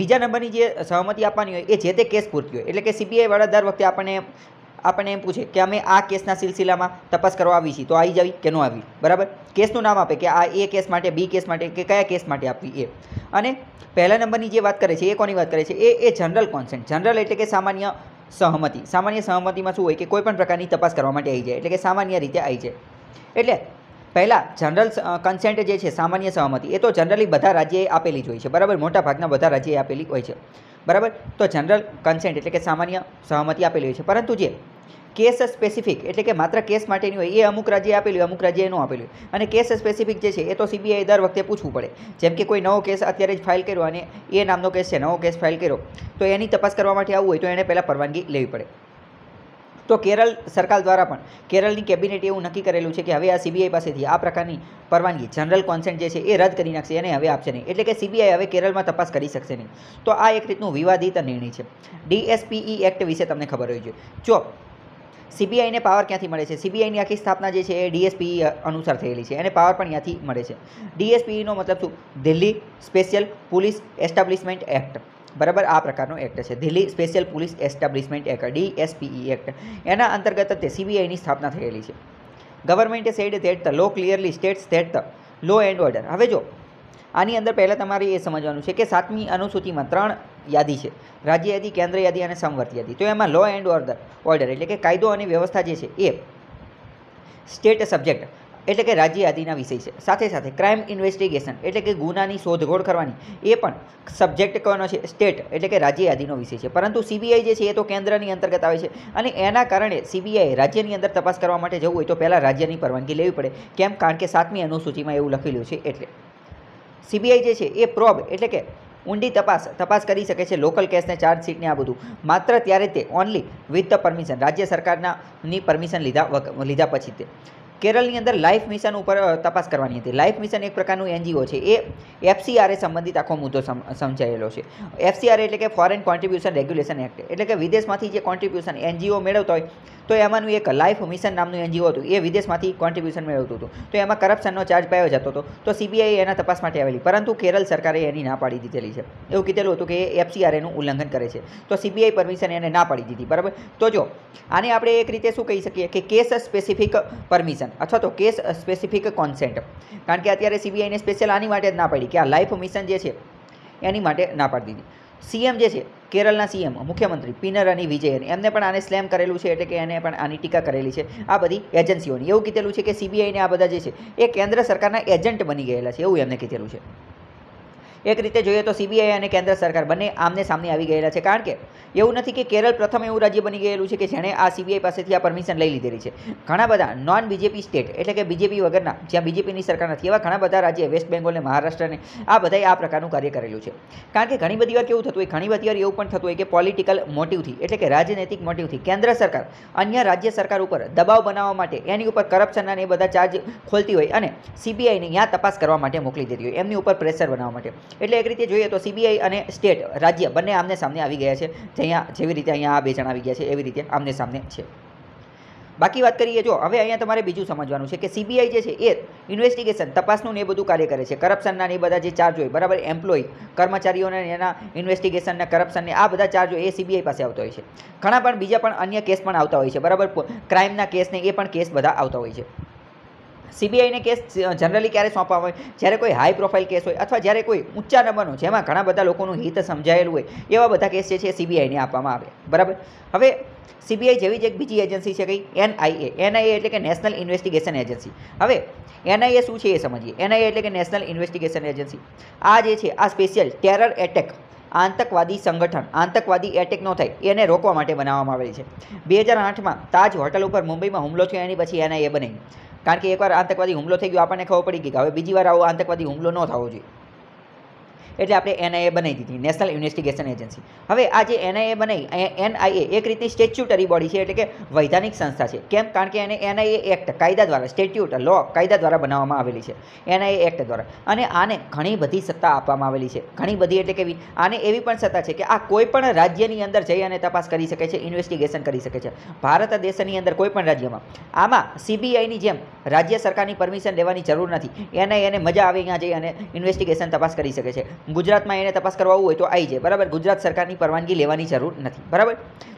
બીજા નંબરની જે સહમતિ આપવાની હોય એ જે તે કેસ પૂરતી હોય એટલે કે સીબીઆઈવાળા દર વખતે આપણને આપણને એમ પૂછે કે અમે આ કેસના સિલસિલામાં તપાસ કરવા આવી છીએ તો આવી જાવી કે ન આવી બરાબર કેસનું નામ આપે કે આ એ કેસ માટે બી કેસ માટે કે કયા કેસ માટે આપવી એ અને પહેલા નંબરની જે વાત કરે છે એ કોની વાત કરે છે એ એ જનરલ કોન્સેન્ટ જનરલ એટલે કે સામાન્ય સહમતિ સામાન્ય સહમતિમાં શું હોય કે કોઈપણ પ્રકારની તપાસ કરવા માટે આવી જાય એટલે કે સામાન્ય રીતે આવી જાય એટલે પહેલાં જનરલ કન્સેન્ટ જે છે સામાન્ય સહમતિ એ તો જનરલી બધા રાજ્યએ આપેલી જ હોય છે બરાબર મોટા ભાગના બધા રાજ્યએ આપેલી હોય છે બરાબર તો જનરલ કન્સેન્ટ એટલે કે સામાન્ય સહમતિ આપેલી હોય છે પરંતુ જે કેસ સ્પેસિફિક એટલે કે માત્ર કેસ માટેની હોય એ અમુક રાજ્યે આપેલી અમુક રાજ્યએ ન આપેલી અને કેસ સ્પેસિફિક જે છે એ તો સીબીઆઈ દર વખતે પૂછવું પડે જેમ કે કોઈ નવો કેસ અત્યારે જ ફાઇલ કર્યો અને એ નામનો કેસ છે નવો કેસ ફાઇલ કર્યો તો એની તપાસ કરવા માટે આવવું હોય તો એને પહેલાં પરવાનગી લેવી પડે તો કેરળ સરકાર દ્વારા પણ કેરળની કેબિનેટ એવું નક્કી કરેલું છે કે હવે આ સીબીઆઈ પાસેથી આ પ્રકારની પરવાનગી જનરલ કોન્સેન્ટ જે છે એ રદ કરી નાખશે અને હવે આપશે નહીં એટલે કે સીબીઆઈ હવે કેરળમાં તપાસ કરી શકશે નહીં તો આ એક રીતનું વિવાદિત નિર્ણય છે ડીએસપીઈ એક્ટ e વિશે તમને ખબર હોવી જોઈએ જો સીબીઆઈને પાવર ક્યાંથી મળે છે સીબીઆઈની આખી સ્થાપના જે છે એ ડીએસપી અનુસાર થયેલી છે અને પાવર પણ ત્યાંથી મળે છે ડીએસપીનો મતલબ શું Delhi special police establishment act બરાબર આ પ્રકારનો એક્ટ છે Delhi special police establishment act DSPE act એના અંતર્ગત તે સીબીઆઈની સ્થાપના થયેલી છે ગવર્મેન્ટે said that the law clearly states that the law and order હવે જો આની અંદર પહેલાં તમારે એ સમજવાનું છે કે સાતમી અનુસૂચિમાં ત્રણ યાદી છે રાજ્ય યાદી કેન્દ્ર યાદી અને સંવર્ત યાદી તો એમાં લો એન્ડ ઓર્ડર ઓર્ડર એટલે કે કાયદો અને વ્યવસ્થા જે છે એ સ્ટેટ સબ્જેક્ટ એટલે કે રાજ્ય યાદીના વિષય છે સાથે સાથે ક્રાઇમ ઇન્વેસ્ટિગેશન એટલે કે ગુનાની શોધખોળ કરવાની એ પણ સબ્જેક્ટ કોનો છે સ્ટેટ એટલે કે રાજ્ય યાદીનો વિષય છે પરંતુ સીબીઆઈ જે છે એ તો કેન્દ્રની અંતર્ગત આવે છે અને એના કારણે સીબીઆઈ રાજ્યની અંદર તપાસ કરવા માટે જવું હોય તો પહેલાં રાજ્યની પરવાનગી લેવી પડે કેમ કારણ કે સાતમી અનુસૂચિમાં એવું લખેલું છે એટલે સીબીઆઈ જે છે એ પ્રોબ એટલે કે ઊંડી તપાસ તપાસ કરી શકે છે લોકલ કેસને ચાર્જશીટને આ બધું માત્ર ત્યારે તે ઓનલી વિથ ધ પરમિશન રાજ્ય સરકારના ની પરમિશન લીધા લીધા પછી તે કેરળની અંદર લાઈફ મિશન ઉપર તપાસ કરવાની હતી લાઈફ મિશન એક પ્રકારનું એનજીઓ છે એ એફસીઆરએ સંબંધિત આખો મુદ્દો સમજાયેલો છે એફસીઆર એટલે કે ફોરેન કોન્ટ્રીબ્યુશન રેગ્યુલેશન એક્ટ એટલે કે વિદેશમાંથી જે કોન્ટ્રીબ્યુશન એનજીઓ મેળવતો હોય તો એમાંનું એક લાઈફ મિશન નામનું એનજીઓ હતું એ વિદેશમાંથી કોન્ટ્રીબ્યુશન મેળવતું હતું તો એમાં કરપ્શનનો ચાર્જ પાયો જતો હતો તો સીબીઆઈ એના તપાસ માટે આવેલી પરંતુ કેરળ સરકારે એની ના પાડી દીધેલી છે એવું કીધેલું હતું કે એ એફસીઆરએનું ઉલ્લંઘન કરે છે તો સીબીઆઈ પરમિશન એને ના પાડી દીધી બરાબર તો જો આને આપણે એક રીતે શું કહી શકીએ કે કેસ સ્પેસિફિક પરમિશન રિઝન અથવા તો કેસ સ્પેસિફિક કોન્સેન્ટ કારણ કે અત્યારે સીબીઆઈને સ્પેશિયલ આની માટે જ ના પાડી કે આ લાઈફ મિશન જે છે એની માટે ના પાડી દીધી સીએમ જે છે કેરળના સીએમ મુખ્યમંત્રી પિનરણી વિજયન એમને પણ આને સ્લેમ કરેલું છે એટલે કે એને પણ આની ટીકા કરેલી છે આ બધી એજન્સીઓની એવું કીધેલું છે કે સીબીઆઈને આ બધા જે છે એ કેન્દ્ર સરકારના એજન્ટ બની ગયેલા છે એવું એમને કીધેલું છે એક રીતે જોઈએ તો સીબીઆઈ અને કેન્દ્ર સરકાર બંને આમને સામને આવી ગયેલા છે કારણ કે એવું નથી કે કેરળ પ્રથમ એવું રાજ્ય બની ગયેલું છે કે જેણે આ સીબીઆઈ પાસેથી આ પરમિશન લઈ લીધેલી છે ઘણા બધા નોન બીજેપી સ્ટેટ એટલે કે બીજેપી વગરના જ્યાં બીજેપીની સરકાર નથી એવા ઘણા બધા રાજ્ય વેસ્ટ બેંગોલ અને મહારાષ્ટ્રને આ બધાએ આ પ્રકારનું કાર્ય કરેલું છે કારણ કે ઘણી બધી વાર કેવું થતું હોય ઘણી બધી વાર એવું પણ થતું હોય કે પોલિટિકલ મોટિવથી એટલે કે રાજનૈતિક મોટિવથી કેન્દ્ર સરકાર અન્ય રાજ્ય સરકાર ઉપર દબાવ બનાવવા માટે એની ઉપર કરપ્શનના એ બધા ચાર્જ ખોલતી હોય અને સીબીઆઈને ત્યાં તપાસ કરવા માટે મોકલી દેતી હોય એમની ઉપર પ્રેશર બનાવવા માટે એટલે એક રીતે જોઈએ તો સીબીઆઈ અને સ્ટેટ રાજ્ય બંને આમને સામને આવી ગયા છે જ્યાં જેવી રીતે અહીંયા આ બે જણા આવી ગયા છે એવી રીતે આમને સામને છે બાકી વાત કરીએ જો હવે અહીંયા તમારે બીજું સમજવાનું છે કે સીબીઆઈ જે છે એ ઇન્વેસ્ટિગેશન તપાસનું ને એ બધું કાર્ય કરે છે કરપ્શનના એ બધા જે ચાર્જ હોય બરાબર એમ્પ્લોય કર્મચારીઓને એના ઇન્વેસ્ટિગેશનને કરપ્શનને આ બધા ચાર્જ હોય એ સીબીઆઈ પાસે આવતા હોય છે ઘણા પણ બીજા પણ અન્ય કેસ પણ આવતા હોય છે બરાબર ક્રાઇમના કેસને એ પણ કેસ બધા આવતા હોય છે સીબીઆઈને કેસ જનરલી ક્યારે સોંપવામાં આવે જ્યારે કોઈ હાઈ પ્રોફાઇલ કેસ હોય અથવા જ્યારે કોઈ ઊંચા નંબરનો જેમાં ઘણા બધા લોકોનું હિત સમજાયેલું હોય એવા બધા કેસ જે છે સીબીઆઈને આપવામાં આવે બરાબર હવે સીબીઆઈ જેવી જ એક બીજી એજન્સી છે કઈ એનઆઈએ એનઆઈએ એટલે કે નેશનલ ઇન્વેસ્ટિગેશન એજન્સી હવે એનઆઈએ શું છે એ સમજીએ એનઆઈએ એટલે કે નેશનલ ઇન્વેસ્ટિગેશન એજન્સી આ જે છે આ સ્પેશિયલ ટેરર એટેક આતંકવાદી સંગઠન આતંકવાદી એટેક ન થાય એને રોકવા માટે બનાવવામાં આવેલી છે બે હજાર આઠમાં તાજ હોટલ ઉપર મુંબઈમાં હુમલો થયો એની પછી એ બની કારણ કે એકવાર આતંકવાદી હુમલો થઈ ગયો આપણને ખબર પડી ગઈ કે હવે બીજી વાર આવો આતંકવાદી હુમલો ન થવો જોઈએ એટલે આપણે એનઆઈએ બનાવી દીધી નેશનલ ઇન્વેસ્ટિગેશન એજન્સી હવે આ જે એનઆઈએ બનાવી એનઆઈએ એક રીતની સ્ટેચ્યુટરી બોડી છે એટલે કે વૈધાનિક સંસ્થા છે કેમ કારણ કે એને એનઆઈએ એક્ટ કાયદા દ્વારા સ્ટેચ્યુટ લો કાયદા દ્વારા બનાવવામાં આવેલી છે એનઆઈએ એક્ટ દ્વારા અને આને ઘણી બધી સત્તા આપવામાં આવેલી છે ઘણી બધી એટલે કે આને એવી પણ સત્તા છે કે આ કોઈ પણ રાજ્યની અંદર જઈ અને તપાસ કરી શકે છે ઇન્વેસ્ટિગેશન કરી શકે છે ભારત દેશની અંદર કોઈ પણ રાજ્યમાં આમાં સીબીઆઈની જેમ રાજ્ય સરકારની પરમિશન લેવાની જરૂર નથી એને એને મજા આવે ત્યાં જઈ અને ઇન્વેસ્ટિગેશન તપાસ કરી શકે છે ગુજરાતમાં એને તપાસ કરવા હોય તો આવી જાય બરાબર ગુજરાત સરકારની પરવાનગી લેવાની જરૂર નથી બરાબર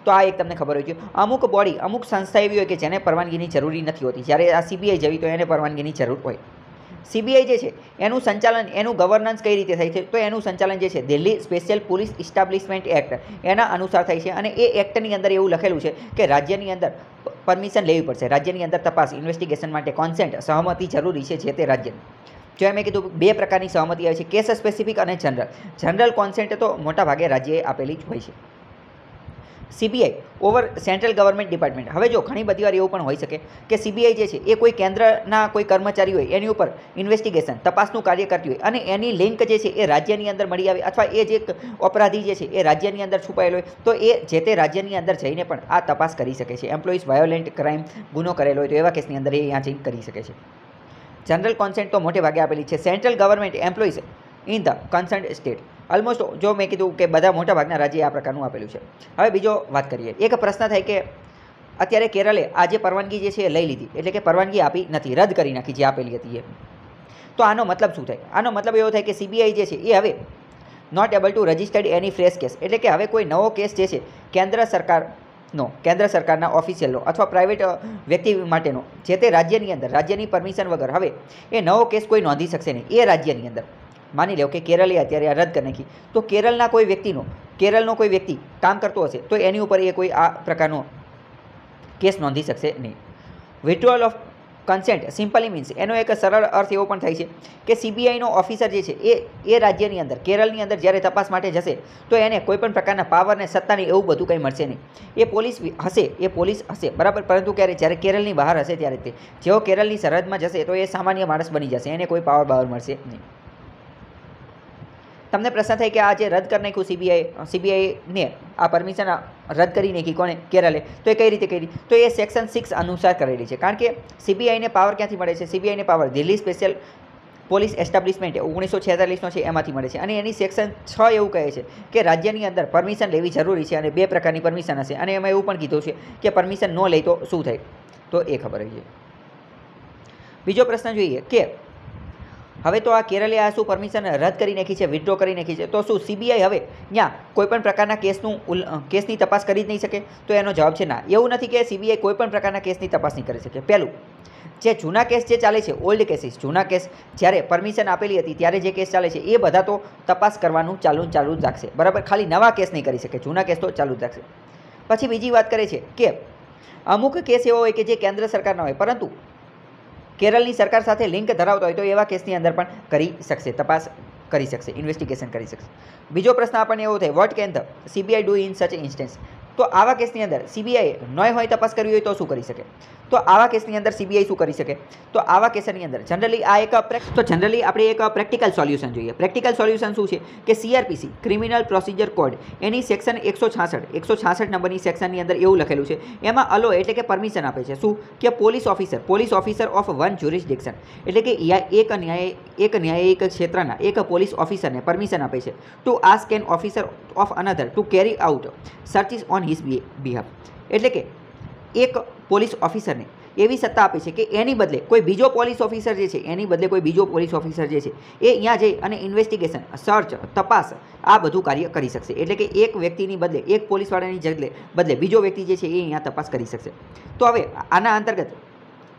તો આ એક તમને ખબર હોય કે અમુક બોડી અમુક સંસ્થા એવી હોય કે જેને પરવાનગીની જરૂરી નથી હોતી જ્યારે આ સીબીઆઈ જવી તો એને પરવાનગીની જરૂર હોય સીબીઆઈ જે છે એનું સંચાલન એનું ગવર્નન્સ કઈ રીતે થાય છે તો એનું સંચાલન જે છે Delhi special police establishment act એના અનુસાર થાય છે અને એ એક્ટની અંદર એવું લખેલું છે કે રાજ્યની અંદર પરમિશન લેવી પડશે રાજ્યની અંદર તપાસ ઇન્વેસ્ટિગેશન માટે કોન્સેન્ટ સહમતિ જરૂરી છે જે તે રાજ્યની જો મેં કીધું બે પ્રકારની સહમતી આવે છે કેસ સ્પેસિફિક અને જનરલ જનરલ કોન્સેન્ટ તો મોટાભાગે રાજ્યએ આપેલી જ હોય છે CBI over central government department હવે જો ઘણી બધી વાર એવું પણ હોઈ શકે કે સીબીઆઈ જે છે એ કોઈ કેન્દ્રના કોઈ કર્મચારી હોય એની ઉપર ઇન્વેસ્ટિગેશન તપાસનું કાર્ય કરતી હોય અને એની લિંક જે છે એ રાજ્યની અંદર મળી આવે અથવા એ જે અપરાધી જે છે એ રાજ્યની અંદર છુપાયેલો હોય તો એ જે તે રાજ્યની અંદર જઈને પણ આ તપાસ કરી શકે છે એમ્પ્લોઈઝ વાયોલેન્ટ ક્રાઇમ ગુનો કરેલો હોય તો એવા કેસની અંદર એ અહીંયા જઈને કરી શકે છે જનરલ કોન્સેન્ટ તો મોટે ભાગે આપેલી છે central government employees in the concern state almost જો મેં કીધું કે બધા મોટા ભાગના રાજ્યે આ પ્રકારનું આપેલું છે હવે બીજો વાત કરીએ એક પ્રશ્ન થાય કે અત્યારે કેરળે આજે પરવાનગી જે છે એ લઈ લીધી એટલે કે પરવાનગી આપી નથી રદ કરી નાખી જે આપેલી હતી એ તો આનો મતલબ શું થાય આનો મતલબ એવો થાય કે સીબીઆઈ જે છે એ હવે not able to registered any fresh case એટલે કે હવે કોઈ નવો કેસ જે છે કેન્દ્ર સરકાર નો કેન્દ્ર સરકારના ઓફિશિયલનો અથવા પ્રાઇવેટ વ્યક્તિ માટેનો જે તે રાજ્યની અંદર રાજ્યની પરમિશન વગર હવે એ નવો કેસ કોઈ નોંધી શકશે નહીં એ રાજ્યની અંદર માની લો કે કેરલે અત્યારે આ રદ કરી નાખી તો કેરળના કોઈ વ્યક્તિનો કેરળનો કોઈ વ્યક્તિ કામ કરતો હશે તો એની ઉપર એ કોઈ આ પ્રકારનો કેસ નોંધી શકશે નહીં withdrawal of consent simply means એનો એક સરળ અર્થ એવો પણ થાય છે કે સીબીઆઈનો ઓફિસર જે છે એ એ રાજ્યની અંદર કેરળની અંદર જ્યારે તપાસ માટે જશે તો એને કોઈપણ પ્રકારના પાવર ને સત્તાની એવું બધું કંઈ મળશે નહીં એ પોલીસ હશે એ પોલીસ હશે બરાબર પરંતુ ક્યારે જ્યારે કેરળની બહાર હશે ત્યારે તે જેઓ કેરળની સરહદમાં જશે તો એ સામાન્ય માણસ બની જશે એને કોઈ પાવર બાવર મળશે નહીં તમને પ્રશ્ન થાય કે આ જે રદ કરી નાખ્યું સીબીઆઈ સીબીઆઈને આ પરમિશન રદ કરીને કે કોણે કેરાલે તો એ કઈ રીતે કરી તો એ સેક્શન સિક્સ અનુસાર કરેલી છે કારણ કે સીબીઆઈને પાવર ક્યાંથી મળે છે સીબીઆઈને power Delhi special police establishment ઓગણીસો છેતાલીસનો છે એમાંથી મળે છે અને એની સેક્શન છ એવું કહે છે કે રાજ્યની અંદર પરમિશન લેવી જરૂરી છે અને બે પ્રકારની પરમિશન હશે અને એમાં એવું પણ કીધું છે કે પરમિશન ન લે તો શું થાય તો એ ખબર હોય છે બીજો પ્રશ્ન જોઈએ કે હવે તો આ કેરલે આ શું પરમિશન રદ કરી નાખી છે વિથડ્રો કરી નાખી છે તો શું સીબીઆઈ હવે ત્યાં કોઈપણ પ્રકારના કેસનું કેસની તપાસ કરી જ નહીં શકે તો એનો જવાબ છે ના એવું નથી કે સીબીઆઈ કોઈપણ પ્રકારના કેસની તપાસ નહીં કરી શકે પહેલું જે જૂના કેસ જે ચાલે છે ઓલ્ડ કેસીસ જૂના કેસ જ્યારે પરમિશન આપેલી હતી ત્યારે જે કેસ ચાલે છે એ બધા તો તપાસ કરવાનું ચાલુ ચાલુ જ રાખશે બરાબર ખાલી નવા કેસ નહીં કરી શકે જૂના કેસ તો ચાલુ જ રાખશે પછી બીજી વાત કરે છે કે અમુક કેસ એવા હોય કે જે કેન્દ્ર સરકારના હોય પરંતુ કેરળની સરકાર સાથે લિંક ધરાવતો હોય તો એવા કેસની અંદર પણ કરી શકશે તપાસ કરી શકશે ઇન્વેસ્ટિગેશન કરી શકશે બીજો પ્રશ્ન આપણને એવો થાય what can the CBI do in such instance તો આવા કેસની અંદર સીબીઆઈએ નોય હોય તપાસ કરવી હોય તો શું કરી શકે તો આવા કેસની અંદર સીબીઆઈ શું કરી શકે તો આવા કેસની અંદર જનરલી આ એક તો જનરલી આપણે એક પ્રેક્ટિકલ સોલ્યુશન જોઈએ પ્રેક્ટિકલ સોલ્યુશન શું છે કે સીઆરપીસી ક્રિમિનલ પ્રોસિજર કોડ એની સેક્શન એકસો છાસઠ એકસો છાસઠ નંબરની સેક્શનની અંદર એવું લખેલું છે એમાં અલો એટલે કે પરમિશન આપે છે શું કે police officer police officer of one jurisdiction એટલે કે એક ન્યાય એક ન્યાયિક ક્ષેત્રના એક પોલીસ ઓફિસરને પરમિશન આપે છે to ask an officer of another to carry out searches on on his behalf એટલે કે એક પોલીસ ઓફિસરને એવી સત્તા આપે છે કે એની બદલે કોઈ બીજો પોલીસ ઓફિસર જે છે એની બદલે કોઈ બીજો પોલીસ ઓફિસર જે છે એ અહીંયા જઈ અને ઇન્વેસ્ટિગેશન સર્ચ તપાસ આ બધું કાર્ય કરી શકશે એટલે કે એક વ્યક્તિની બદલે એક પોલીસવાળાની જગલે બદલે બીજો વ્યક્તિ જે છે એ અહીંયા તપાસ કરી શકશે તો હવે આના અંતર્ગત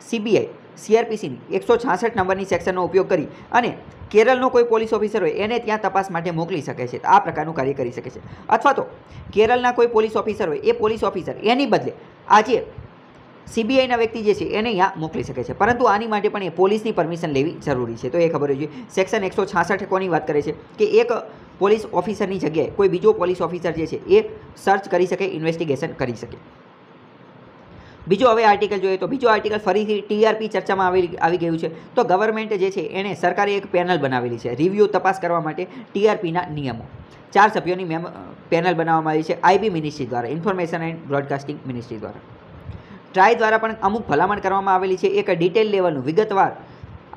સીબીઆઈ સીઆરપીસીની એકસો છાસઠ નંબરની સેક્શનનો ઉપયોગ કરી અને કેરળનો કોઈ પોલીસ ઓફિસર હોય એને ત્યાં તપાસ માટે મોકલી શકે છે આ પ્રકારનું કાર્ય કરી શકે છે અથવા તો કેરળના કોઈ પોલીસ ઓફિસર હોય એ પોલીસ ઓફિસર એની બદલે આજે સીબીઆઈના વ્યક્તિ જે છે એને અહીંયા મોકલી શકે છે પરંતુ આની માટે પણ એ પોલીસની પરમિશન લેવી જરૂરી છે તો એ ખબર હોય છે સેક્શન એકસો છાસઠ કોની વાત કરે છે કે એક પોલીસ ઓફિસરની જગ્યાએ કોઈ બીજો પોલીસ ઓફિસર જે છે એ સર્ચ કરી શકે ઇન્વેસ્ટિગેશન કરી શકે બીજો હવે આર્ટિકલ જોઈએ તો બીજો આર્ટિકલ ફરીથી ટીઆરપી ચર્ચામાં આવી આવી ગયું છે તો ગવર્મેન્ટ જે છે એણે સરકારે એક પેનલ બનાવેલી છે રિવ્યૂ તપાસ કરવા માટે ટીઆરપીના નિયમો ચાર સભ્યોની મેમ પેનલ બનાવવામાં આવી છે આઈબી મિનિસ્ટ્રી દ્વારા ઇન્ફોર્મેશન એન્ડ બ્રોડકાસ્ટિંગ મિનિસ્ટ્રી દ્વારા ટ્રાય દ્વારા પણ અમુક ભલામણ કરવામાં આવેલી છે એક ડિટેલ લેવલનું વિગતવાર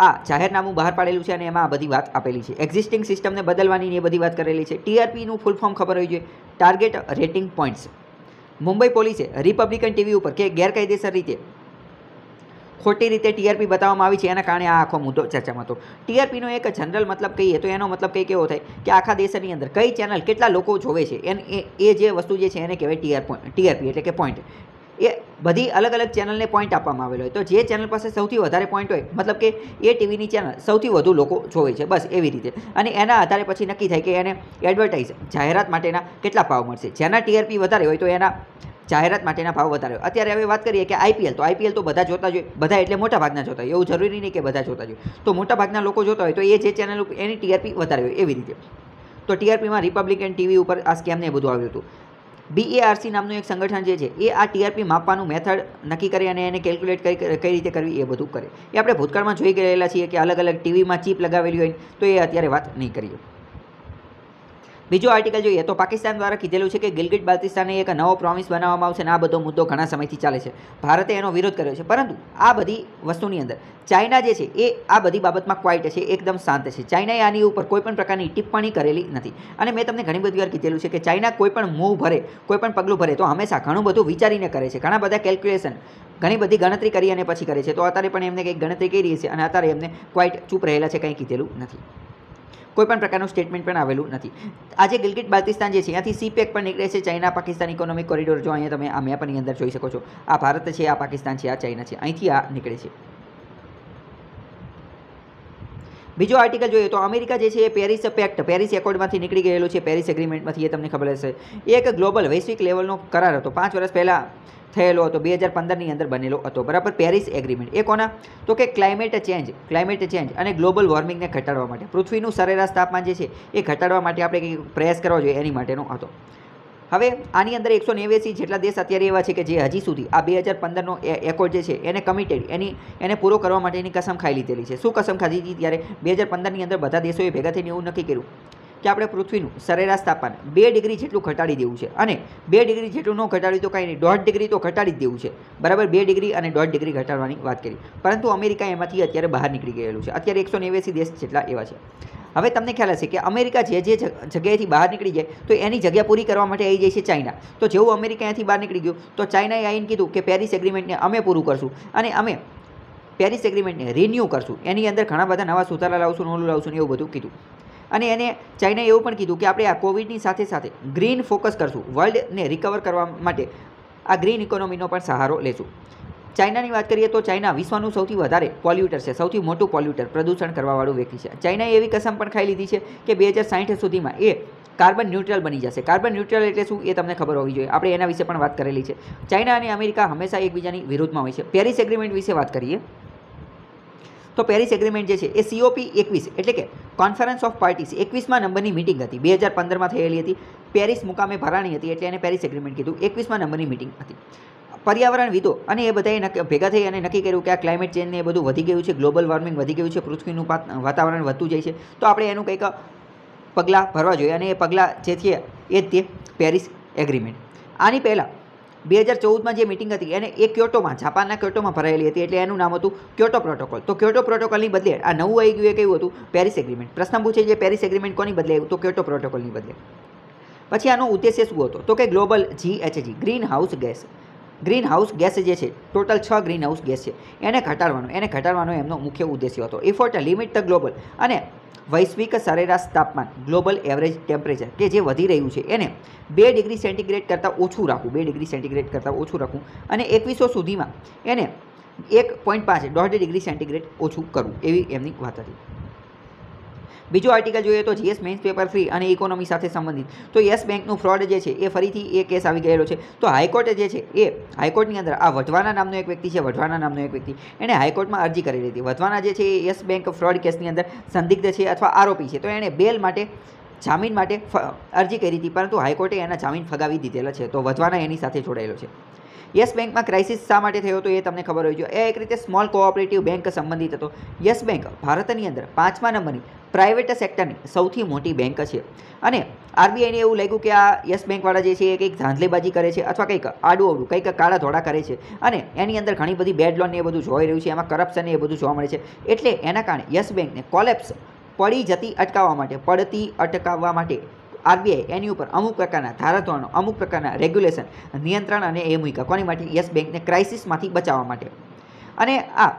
આ જાહેરનામું બહાર પાડેલું છે અને એમાં આ બધી વાત આપેલી છે એક્ઝિસ્ટિંગ સિસ્ટમને બદલવાની એ બધી વાત કરેલી છે ટીઆરપીનું ફૂલ ફોર્મ ખબર હોય છે ટાર્ગેટ રેટિંગ પોઈન્ટ્સ મુંબઈ પોલીસે રિપબ્લિકન ટીવી ઉપર કે ગેરકાયદેસર રીતે ખોટી રીતે ટીઆરપી બતાવવામાં આવી છે એના કારણે આ આખો મુદ્દો ચર્ચામાં હતો ટીઆરપીનો એક જનરલ મતલબ કહીએ તો એનો મતલબ કંઈક કેવો થાય કે આખા દેશની અંદર કઈ ચેનલ કેટલા લોકો જોવે છે એ જે વસ્તુ જે છે એને કહેવાય ટીઆર ટીઆરપી એટલે કે પોઈન્ટ એ બધી અલગ અલગ ચેનલને પોઈન્ટ આપવામાં આવેલો હોય તો જે ચેનલ પાસે સૌથી વધારે પોઈન્ટ હોય મતલબ કે એ ટીવીની ચેનલ સૌથી વધુ લોકો જોવે છે બસ એવી રીતે અને એના આધારે પછી નક્કી થાય કે એને એડવર્ટાઇઝ જાહેરાત માટેના કેટલા ભાવ મળશે જેના ટીઆરપી વધારે હોય તો એના જાહેરાત માટેના ભાવ વધારે હોય અત્યારે હવે વાત કરીએ કે આઈપીએલ તો આઈપીએલ તો બધા જોતા જોઈએ બધા એટલે મોટા ભાગના જોતા હોય એવું જરૂરી નહીં કે બધા જોતા જોઈએ તો મોટા ભાગના લોકો જોતા હોય તો એ જે ચેનલ એની ટીઆરપી વધારે હોય એવી રીતે તો ટીઆરપીમાં રિપબ્લિકન ટીવી ઉપર આ સ્કેમને બધું આવ્યું હતું બીએઆરસી e નામનું એક સંગઠન જે છે એ આ ટીઆરપી માપવાનું મેથડ નક્કી કરી અને એને કેલ્ક્યુલેટ કરી કઈ રીતે કરવી એ બધું કરે એ આપણે ભૂતકાળમાં જોઈ ગયેલા છીએ કે અલગ અલગ ટીવીમાં ચીપ લગાવેલી હોય તો એ અત્યારે વાત નહીં કરીએ બીજો આર્ટિકલ જોઈએ તો પાકિસ્તાન દ્વારા કીધેલું છે કે ગિલગિટ બાલ્ટિસ્તાને એક નવો પ્રોમિસ બનાવવામાં આવશે અને આ બધો મુદ્દો ઘણા સમયથી ચાલે છે ભારતે એનો વિરોધ કર્યો છે પરંતુ આ બધી વસ્તુની અંદર ચાઇના જે છે એ આ બધી બાબતમાં ક્વાઇટ છે એકદમ શાંત છે ચાઇનાએ આની ઉપર કોઈપણ પ્રકારની ટિપ્પણી કરેલી નથી અને મેં તમને ઘણી બધી વાર કીધેલું છે કે ચાઇના કોઈપણ મૂવ ભરે કોઈપણ પગલું ભરે તો હંમેશા ઘણું બધું વિચારીને કરે છે ઘણા બધા કેલ્ક્યુલેશન ઘણી બધી ગણતરી કરી અને પછી કરે છે તો અત્યારે પણ એમને કંઈક ગણતરી કરી છે અને અત્યારે એમને ક્વાઇટ ચૂપ રહેલા છે કંઈ કીધેલું નથી કોઈપણ પ્રકારનું સ્ટેટમેન્ટ પણ આવેલું નથી આજે ગિલગિટ બાલ્ટિસ્તાન જે છે ત્યાંથી સી પેક પણ નીકળે છે ચાઇના પાકિસ્તાન ઇકોનોમિક કોરિડોર જો અહીંયા તમે આ મેપની અંદર જોઈ શકો છો આ ભારત છે આ પાકિસ્તાન છે આ ચાઇના છે અહીંથી આ નીકળે છે બીજો આર્ટિકલ જોઈએ તો અમેરિકા જે છે એ પેરિસ પેક્ટ પેરિસ એકોર્ડમાંથી નીકળી ગયેલું છે પેરિસ એગ્રીમેન્ટમાંથી એ તમને ખબર હશે એ એક ગ્લોબલ વૈશ્વિક લેવલનો કરાર હતો પાંચ વર્ષ પહેલાં થયેલો હતો બે હજાર પંદરની અંદર બનેલો હતો બરાબર પેરિસ એગ્રીમેન્ટ એ કોના તો કે ક્લાઇમેટ ચેન્જ ક્લાઇમેટ ચેન્જ અને ગ્લોબલ વોર્મિંગને ઘટાડવા માટે પૃથ્વીનું સરેરાશ તાપમાન જે છે એ ઘટાડવા માટે આપણે કંઈક પ્રયાસ કરવો જોઈએ એની માટેનો હતો હવે આની અંદર એકસો નેવ્યાસી જેટલા દેશ અત્યારે એવા છે કે જે હજી સુધી આ બે હજાર પંદરનો એકોર્ડ જે છે એને કમિટેડ એની એને પૂરો કરવા માટેની કસમ ખાઈ લીધેલી છે શું કસમ ખાધી હતી ત્યારે બે હજાર પંદરની અંદર બધા દેશોએ ભેગા થઈને એવું નક્કી કર્યું કે આપણે પૃથ્વીનું સરેરાશ તાપમાન બે ડિગ્રી જેટલું ઘટાડી દેવું છે અને બે ડિગ્રી જેટલું ન ઘટાડ્યું તો કાંઈ નહીં દોઢ ડિગ્રી તો ઘટાડી જ દેવું છે બરાબર બે ડિગ્રી અને દોઢ ડિગ્રી ઘટાડવાની વાત કરી પરંતુ અમેરિકા એમાંથી અત્યારે બહાર નીકળી ગયેલું છે અત્યારે એકસો નેવ્યાસી દેશ જેટલા એવા છે હવે તમને ખ્યાલ હશે કે અમેરિકા જે જે જગ્યાએથી બહાર નીકળી જાય તો એની જગ્યા પૂરી કરવા માટે આવી જાય છે ચાઇના તો જેવું અમેરિકા અહીંયાથી બહાર નીકળી ગયું તો ચાઇનાએ આવીને કીધું કે પેરિસ એગ્રીમેન્ટને અમે પૂરું કરશું અને અમે પેરિસ એગ્રીમેન્ટને રિન્યૂ કરશું એની અંદર ઘણા બધા નવા સુધારા લાવશું નોલું લાવશું એવું બધું કીધું અને એને ચાઇનાએ એવું પણ કીધું કે આપણે આ કોવિડની સાથે સાથે ગ્રીન ફોકસ કરશું વર્લ્ડને રિકવર કરવા માટે આ ગ્રીન ઇકોનોમીનો પણ સહારો લેશું ચાઇનાની વાત કરીએ તો ચાઇના વિશ્વનું સૌથી વધારે પોલ્યુટર છે સૌથી મોટું પોલ્યુટર પ્રદૂષણ કરવાવાળું વ્યક્તિ છે ચાઇનાએ એવી કસમ પણ ખાઈ લીધી છે કે બે હજાર સાઠ સુધીમાં એ કાર્બન ન્યુટ્રલ બની જશે કાર્બન ન્યુટ્રલ એટલે શું એ તમને ખબર હોવી જોઈએ આપણે એના વિશે પણ વાત કરેલી છે ચાઇના અને અમેરિકા હંમેશા એકબીજાની વિરુદ્ધમાં હોય છે પેરિસ એગ્રીમેન્ટ વિશે વાત કરીએ તો પેરિસ એગ્રીમેન્ટ જે છે એ સીઓપી એકવીસ એટલે કે કોન્ફરન્સ ઓફ પાર્ટીસ એકવીસમાં નંબરની મિટિંગ હતી બે હજાર પંદરમાં થયેલી હતી પેરિસ મુકામે ભરાણી હતી એટલે એને પેરિસ એગ્રીમેન્ટ કીધું એકવીસમાં નંબરની મિટિંગ હતી પર્યાવરણવિદો અને એ બધાએ ભેગા થઈ અને નક્કી કર્યું કે આ ક્લાઇમેટ ચેન્જને એ બધું વધી ગયું છે ગ્લોબલ વોર્મિંગ વધી ગયું છે પૃથ્વીનું વાતાવરણ વધતું જાય છે તો આપણે એનું કંઈક પગલાં ભરવા જોઈએ અને એ પગલાં જે છે એ તે પેરિસ એગ્રીમેન્ટ આની પહેલાં બે હજાર ચૌદમાં જે મિટિંગ હતી એને એ ક્યોટોમાં જાપાનના ક્યોટોમાં ભરાયેલી હતી એટલે એનું નામ હતું ક્યોટો પ્રોટોકોલ તો ક્યોટો પ્રોટોકોલની બદલે આ નવું આવી ગયું એ કયું હતું પેરિસ એગ્રીમેન્ટ પ્રશ્ન પૂછે છે પેરિસ એગ્રીમેન્ટ કોની બદલે આવ્યું તો ક્યોટો પ્રોટોકોલની બદલે પછી આનો ઉદ્દેશ્ય શું હતો તો કે global G H G green house gas green house gas જે છે ટોટલ છ ગ્રીન હાઉસ ગેસ છે એને ઘટાડવાનો એને ઘટાડવાનો એમનો મુખ્ય ઉદ્દેશ્ય હતો ઇફોર્ટ લિમિટ ધ ગ્લોબલ અને વૈશ્વિક સરેરાશ તાપમાન ગ્લોબલ એવરેજ ટેમ્પરેચર કે જે વધી રહ્યું છે એને બે ડિગ્રી સેન્ટીગ્રેડ કરતાં ઓછું રાખવું બે ડિગ્રી સેન્ટીગ્રેડ કરતાં ઓછું રાખવું અને એકવીસો સુધીમાં એને એક પોઈન્ટ પાંચ દોઢ ડિગ્રી સેન્ટીગ્રેડ ઓછું કરવું એવી એમની વાત હતી બીજો આર્ટિકલ જોઈએ તો જીએસ મેન્સ પેપર ફ્રી અને ઇકોનોમી સાથે સંબંધિત તો યસ બેંકનું ફ્રોડ જે છે એ ફરીથી એ કેસ આવી ગયેલો છે તો હાઈકોર્ટે જે છે એ હાઈકોર્ટની અંદર આ વઢવાના નામનો એક વ્યક્તિ છે વઢવાના નામનો એક વ્યક્તિ એણે હાઈકોર્ટમાં અરજી કરી હતી વધવાના જે છે એ યસ બેંક ફ્રોડ કેસની અંદર સંદિગ્ધ છે અથવા આરોપી છે તો એણે બેલ માટે જામીન માટે અરજી કરી હતી પરંતુ હાઈકોર્ટે એના જામીન ફગાવી દીધેલા છે તો વધવાના એની સાથે જોડાયેલો છે યસ બેંકમાં ક્રાઇસિસ શા માટે થયો હતો એ તમને ખબર હોય જોઈએ એ એક રીતે સ્મોલ કોઓપરેટિવ બેંક સંબંધિત હતો યસ બેંક ભારતની અંદર પાંચમા નંબરની પ્રાઇવેટ સેક્ટરની સૌથી મોટી બેંક છે અને આરબીઆઈને એવું લાગ્યું કે આ યસ બેંકવાળા જે છે એ કંઈક ધાંધલેબાજી કરે છે અથવા કંઈક આડું અવડું કંઈક કાળા ધોળા કરે છે અને એની અંદર ઘણી બધી બેડ લોન ને એ બધું જોઈ રહ્યું છે એમાં કરપ્શન એ બધું જોવા મળે છે એટલે એના કારણે યસ બેંકને કોલેપ્સ પડી જતી અટકાવવા માટે પડતી અટકાવવા માટે આરબીઆઈ એની ઉપર અમુક પ્રકારના ધારાધોરણો અમુક પ્રકારના રેગ્યુલેશન નિયંત્રણ અને એ મૂક્યા કોની માટે યસ બેંકને ક્રાઇસિસમાંથી બચાવવા માટે અને આ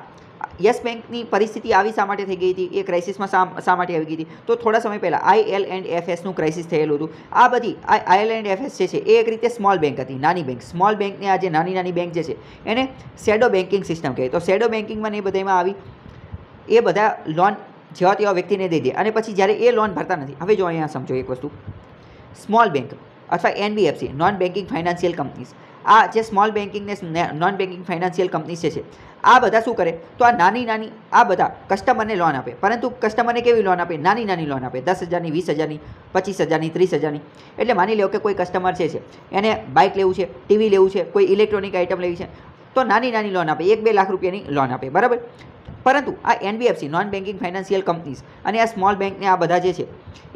યસ બેંકની પરિસ્થિતિ આવી શા માટે થઈ ગઈ હતી એ ક્રાઇસિસમાં શા માટે આવી ગઈ હતી તો થોડા સમય પહેલાં આઈ એલ એન્ડ એફએસનું ક્રાઇસિસ થયેલું હતું આ બધી આઈ એલ એન્ડ એફએસ જે છે એ એક રીતે સ્મોલ બેંક હતી નાની બેંક સ્મોલ બેંકને આ જે નાની નાની બેંક જે છે એને શેડો બેન્કિંગ સિસ્ટમ કહે તો શેડો બેન્કિંગમાં ને એ બધામાં આવી એ બધા લોન જેવા તેવા વ્યક્તિને દઈ દે અને પછી જ્યારે એ લોન ભરતા નથી હવે જો અહીંયા સમજો એક વસ્તુ સ્મોલ બેંક અથવા NBFC non banking financial companies આ જે સ્મોલ બેન્કિંગને નોન બેન્કિંગ ફાઇનાન્શિયલ કંપની છે આ બધા શું કરે તો આ નાની નાની આ બધા કસ્ટમરને લોન આપે પરંતુ કસ્ટમરને કેવી લોન આપે નાની નાની લોન આપે દસ હજારની વીસ હજારની પચીસ હજારની ત્રીસ હજારની એટલે માની લો કે કોઈ કસ્ટમર છે એને બાઇક લેવું છે ટીવી લેવું છે કોઈ ઇલેક્ટ્રોનિક આઇટમ લેવી છે તો નાની નાની લોન આપે એક બે લાખ રૂપિયાની લોન આપે બરાબર પરંતુ આ NBFC non banking financial companies અને આ સ્મોલ બેંકને આ બધા જે છે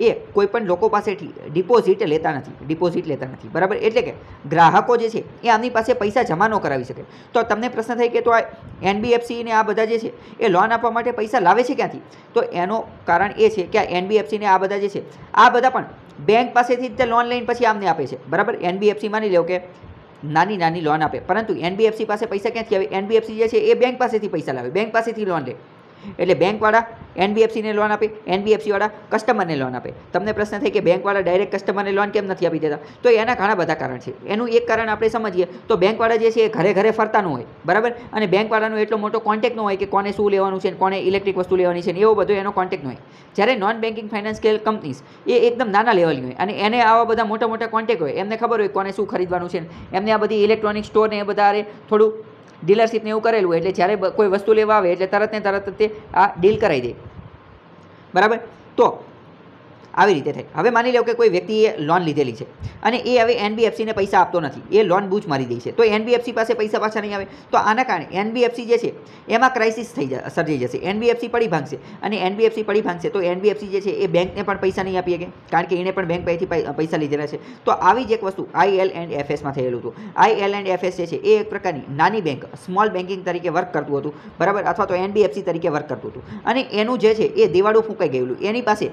એ કોઈપણ લોકો પાસેથી ડિપોઝિટ લેતા નથી ડિપોઝિટ લેતા નથી બરાબર એટલે કે ગ્રાહકો જે છે એ આમની પાસે પૈસા જમા ન કરાવી શકે તો તમને પ્રશ્ન થાય કે તો આ એનબીએફસીને આ બધા જે છે એ લોન આપવા માટે પૈસા લાવે છે ક્યાંથી તો એનો કારણ એ છે કે આ એનબીએફસીને આ બધા જે છે આ બધા પણ બેંક પાસેથી જ તે લોન લઈને પછી આમને આપે છે બરાબર એનબીએફસી માની લો કે નાની નાની લોન આપે પરંતુ એનબીએફસી પાસે પૈસા ક્યાંથી આવે એનબીએફસી જે છે એ બેંક પાસેથી પૈસા લાવે બેંક પાસેથી લોન લે એટલે બેંકવાળા એનબીએફસીને લોન આપે એનબીએફસીવાળા કસ્ટમરને લોન આપે તમને પ્રશ્ન થાય કે બેંકવાળા ડાયરેક્ટ કસ્ટમરને લોન કેમ નથી આપી દેતા તો એના ઘણા બધા કારણ છે એનું એક કારણ આપણે સમજીએ તો બેંકવાળા જે છે એ ઘરે ઘરે ફરતાનું હોય બરાબર અને બેંકવાળાનો એટલો મોટો કોન્ટેક ન હોય કે કોને શું લેવાનું છે કોને ઇલેક્ટ્રિક વસ્તુ લેવાની છે એવો બધો એનો કોન્ટેક્ટ ન હોય જ્યારે નોન બેન્કિંગ ફાઇનાન્શિયલ કંપનીઝ એ એકદમ નાના લેવલની હોય અને એને આવા બધા મોટા મોટા કોન્ટેક્ટ હોય એમને ખબર હોય કોને શું ખરીદવાનું છે એમને આ બધી ઇલેક્ટ્રોનિક સ્ટોરને એ બધા થોડું ડીલરશીપને એવું કરેલું એટલે જ્યારે કોઈ વસ્તુ લેવા આવે એટલે તરત ને તરત તે આ ડીલ કરાવી દે બરાબર તો આવી રીતે થાય હવે માની લો કે કોઈ વ્યક્તિએ લોન લીધેલી છે અને એ હવે એનબીએફસીને પૈસા આપતો નથી એ લોન બૂચ મારી દે છે તો એનબીએફસી પાસે પૈસા પાછા નહીં આવે તો આના કારણે એનબીએફસી જે છે એમાં ક્રાઇસિસ થઈ સર્જાઈ જશે એનબીએફસી પડી ભાંગશે અને એનબીએફસી પડી ભાંગશે તો એનબીએફસી જે છે એ બેંકને પણ પૈસા નહીં આપી શકે કારણ કે એને પણ બેંક પાસેથી પૈસા લીધેલા છે તો આવી જ એક વસ્તુ આઈ એલ એન્ડ એફએસમાં થયેલું હતું આઈએલ એન્ડ એફએસ જે છે એ એક પ્રકારની નાની બેંક સ્મોલ બેન્કિંગ તરીકે વર્ક કરતું હતું બરાબર અથવા તો એનબીએફસી તરીકે વર્ક કરતું હતું અને એનું જે છે એ દિવાળું ફૂંકાઈ ગયેલું એની પાસે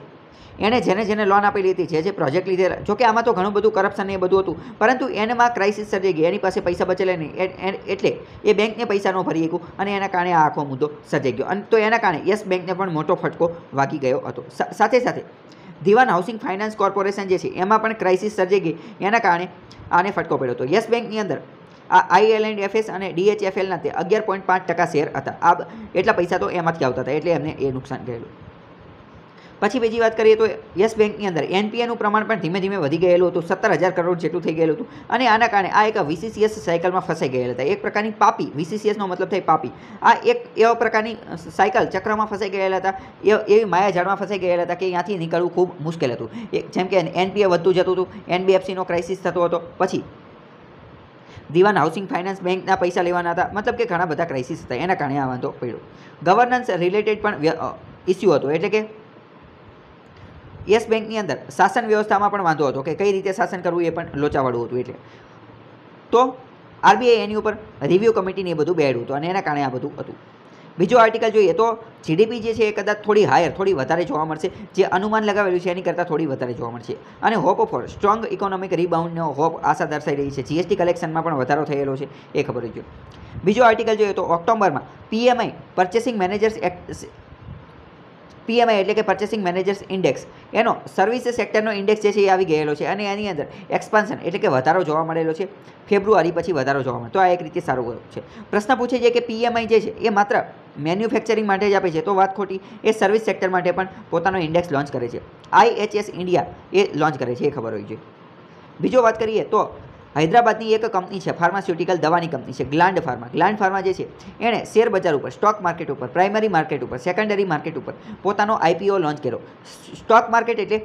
એણે જેને જેને લોન આપી હતી જે જે પ્રોજેક્ટ લીધે જોકે આમાં તો ઘણું બધું કરપ્શન એ બધું હતું પરંતુ એનામાં ક્રાઇસિસ સર્જાઈ ગઈ એની પાસે પૈસા બચેલા નહીં એટલે એ બેંકને પૈસા ન ભરી ગયું અને એના કારણે આ આખો મુદ્દો સર્જાઈ ગયો અને તો એના કારણે યસ બેંકને પણ મોટો ફટકો વાગી ગયો હતો સાથે સાથે દિવાન હાઉસિંગ ફાઇનાન્સ કોર્પોરેશન જે છે એમાં પણ ક્રાઇસિસ સર્જાઈ ગઈ એના કારણે આને ફટકો પડ્યો હતો યસ બેંકની અંદર આ આઈએલ એન્ડ એફએસ અને ડીએચએફએલના તે અગિયાર પોઈન્ટ પાંચ ટકા શેર હતા આ એટલા પૈસા તો એમાંથી આવતા હતા એટલે એમને એ નુકસાન ગયેલું પછી બીજી વાત કરીએ તો યસ બેંકની અંદર એનપીએનું પ્રમાણ પણ ધીમે ધીમે વધી ગયેલું હતું સત્તર હજાર કરોડ જેટલું થઈ ગયેલું હતું અને આના કારણે આ એક વીસીસીએસ સાયકલમાં ફસાઈ ગયેલા હતા એક પ્રકારની પાપી વીસીસીએસનો મતલબ થાય પાપી આ એક એવા પ્રકારની સાયકલ ચક્રમાં ફસાઈ ગયેલા હતા એવી ઝાડમાં ફસાઈ ગયેલા હતા કે ત્યાંથી નીકળવું ખૂબ મુશ્કેલ હતું જેમ કે એનપીએ વધતું જતું હતું એનબીએફસીનો ક્રાઇસિસ થતો હતો પછી દિવાન હાઉસિંગ ફાઇનાન્સ બેંકના પૈસા લેવાના હતા મતલબ કે ઘણા બધા ક્રાઇસિસ હતા એના કારણે આ વાંધો પડ્યો ગવર્નન્સ રિલેટેડ પણ ઇસ્યુ હતો એટલે કે યસ બેંકની અંદર શાસન વ્યવસ્થામાં પણ વાંધો હતો કે કઈ રીતે શાસન કરવું એ પણ લોચાવાળું હતું એટલે તો આરબીઆઈ એની ઉપર રિવ્યૂ કમિટીને એ બધું બેડ્યું હતું અને એના કારણે આ બધું હતું બીજો આર્ટિકલ જોઈએ તો જીડીપી જે છે એ કદાચ થોડી હાયર થોડી વધારે જોવા મળશે જે અનુમાન લગાવેલું છે એની કરતાં થોડી વધારે જોવા મળશે અને હોપ ફોર સ્ટ્રોંગ ઇકોનોમિક રિબાઉન્ડનો હોપ આશા દર્શાઈ રહી છે જીએસટી કલેક્શનમાં પણ વધારો થયેલો છે એ ખબર જોઈએ બીજો આર્ટિકલ જોઈએ તો ઓક્ટોબરમાં PMI purchasing managers act PMI એટલે કે પર્ચેસિંગ મેનેજર્સ ઇન્ડેક્સ એનો સર્વિસ સેક્ટરનો ઇન્ડેક્સ જે છે એ આવી ગયેલો છે અને એની અંદર એક્સપાન્શન એટલે કે વધારો જોવા મળેલો છે ફેબ્રુઆરી પછી વધારો જોવા મળે તો આ એક રીતે સારું છે પ્રશ્ન પૂછે છે કે પીએમઆઈ જે છે એ માત્ર મેન્યુફેક્ચરિંગ માટે જ આપે છે તો વાત ખોટી એ સર્વિસ સેક્ટર માટે પણ પોતાનો ઇન્ડેક્સ લોન્ચ કરે છે આઈએચએસ ઇન્ડિયા એ લોન્ચ કરે છે એ ખબર હોય છે બીજો વાત કરીએ તો હૈદરાબાદની એક કંપની છે ફાર્માસ્યુટિકલ દવાની કંપની છે ગ્લાન્ડ ફાર્મા ગ્લાન્ડ ફાર્મા જે છે એણે શેર બજાર ઉપર સ્ટોક માર્કેટ ઉપર પ્રાઇમરી માર્કેટ ઉપર સેકન્ડરી માર્કેટ ઉપર પોતાનો આઈપીઓ લોન્ચ કર્યો સ્ટોક માર્કેટ એટલે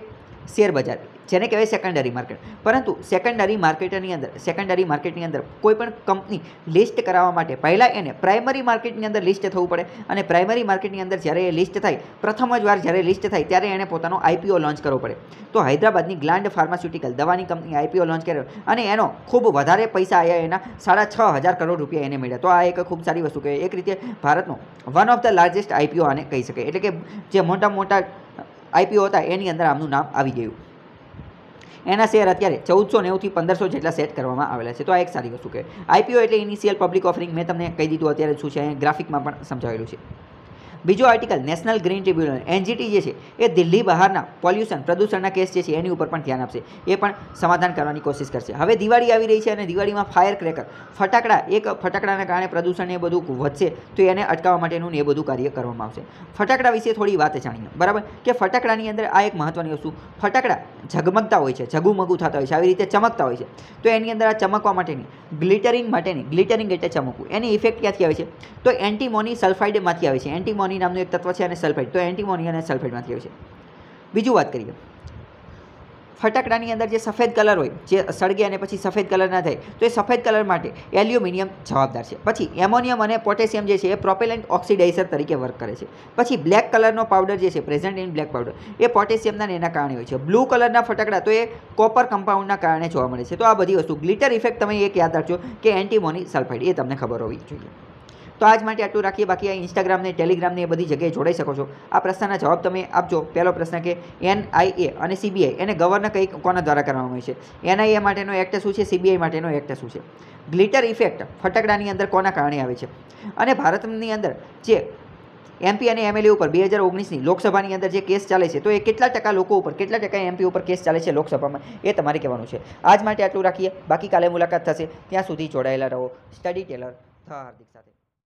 શેર બજાર જેને કહેવાય સેકન્ડરી માર્કેટ પરંતુ સેકન્ડરી માર્કેટની અંદર સેકન્ડરી માર્કેટની અંદર કોઈપણ કંપની લિસ્ટ કરાવવા માટે પહેલાં એને પ્રાઇમરી માર્કેટની અંદર લિસ્ટ થવું પડે અને પ્રાઇમરી માર્કેટની અંદર જ્યારે એ લિસ્ટ થાય પ્રથમ જ વાર જ્યારે લિસ્ટ થાય ત્યારે એણે પોતાનો આઈપીઓ લોન્ચ કરવો પડે તો હૈદરાબાદની ગ્લાન્ડ ફાર્માસ્યુટિકલ દવાની કંપની આઈપીઓ લોન્ચ કર્યો અને એનો ખૂબ વધારે પૈસા આવ્યા એના સાડા છ હજાર કરોડ રૂપિયા એને મળ્યા તો આ એક ખૂબ સારી વસ્તુ કહેવાય એક રીતે ભારતનો one of the largest IPO આને કહી શકે એટલે કે જે મોટા મોટા આઈપીઓ હતા એની અંદર આમનું નામ આવી ગયું એના શેર અત્યારે ચૌદસો નેવુંથી પંદરસો જેટલા સેટ કરવામાં આવેલા છે તો આ એક સારી વસ્તુ કે આઈપીઓ એટલે ઇનિશિયલ પબ્લિક ઓફરિંગ મેં તમને કહી દીધું અત્યારે શું છે અહીંયા ગ્રાફિકમાં પણ સમજાવેલું છે બીજો article national green tribunal NGT જે છે એ દિલ્હી બહારના પોલ્યુશન પ્રદૂષણના કેસ જે છે એની ઉપર પણ ધ્યાન આપશે એ પણ સમાધાન કરવાની કોશિશ કરશે હવે દિવાળી આવી રહી છે અને દિવાળીમાં ફાયર ક્રેકર ફટાકડા એક ફટાકડાના કારણે પ્રદૂષણ એ બધું વધશે તો એને અટકાવવા માટેનું એ બધું કાર્ય કરવામાં આવશે ફટાકડા વિશે થોડી વાત જાણીએ બરાબર કે ફટાકડાની અંદર આ એક મહત્વની વસ્તુ ફટાકડા ઝગમગતા હોય છે ઝગુમગું થતા હોય છે આવી રીતે ચમકતા હોય છે તો એની અંદર આ ચમકવા માટેની ગ્લિટરિંગ માટેની ગ્લિટરિંગ એટલે ચમકવું એની ઇફેક્ટ ક્યાંથી આવે છે તો એન્ટીમોની સલ્ફાઇડમાંથી આવે છે એન્ટીમોની એન્ટીમોની નામનું એક તત્વ છે અને સલ્ફેટ તો એન્ટીમોની અને સલ્ફેટમાંથી હોય છે બીજું વાત કરીએ ફટાકડાની અંદર જે સફેદ કલર હોય જે સળગે અને પછી સફેદ કલર ના થાય તો એ સફેદ કલર માટે એલ્યુમિનિયમ જવાબદાર છે પછી એમોનિયમ અને પોટેશિયમ જે છે એ પ્રોપેલેન્ટ ઓક્સિડાઇઝર તરીકે વર્ક કરે છે પછી બ્લેક કલરનો પાવડર જે છે પ્રેઝન્ટ ઇન બ્લેક પાવડર એ પોટેશિયમના એના કારણે હોય છે બ્લુ કલરના ફટાકડા તો એ કોપર કમ્પાઉન્ડના કારણે જોવા મળે છે તો આ બધી વસ્તુ ગ્લિટર ઇફેક્ટ તમે એક યાદ રાખજો કે એન્ટીમોની સલ્ફાઇડ એ તમને ખબર હોવી જોઈએ તો આજ માટે આટલું રાખીએ બાકી આ ઇન્સ્ટાગ્રામને ટેલિગ્રામને એ બધી જગ્યાએ જોડાઈ શકો છો આ પ્રશ્નના જવાબ તમે આપજો પહેલો પ્રશ્ન કે એનઆઈએ અને સીબીઆઈ એને ગવર્નર કંઈક કોના દ્વારા કરવામાં આવે છે એનઆઈએ માટેનો એક્ટ શું છે સીબીઆઈ માટેનો એક્ટ શું છે ગ્લિટર ઇફેક્ટ ફટાકડાની અંદર કોના કારણે આવે છે અને ભારતની અંદર જે એમપી અને એમએલએ ઉપર બે હજાર ઓગણીસની લોકસભાની અંદર જે કેસ ચાલે છે તો એ કેટલા ટકા લોકો ઉપર કેટલા ટકા એમપી ઉપર કેસ ચાલે છે લોકસભામાં એ તમારે કહેવાનું છે આજ માટે આટલું રાખીએ બાકી કાલે મુલાકાત થશે ત્યાં સુધી જોડાયેલા રહો સ્ટડી ટેલર હાર્દિક સાથે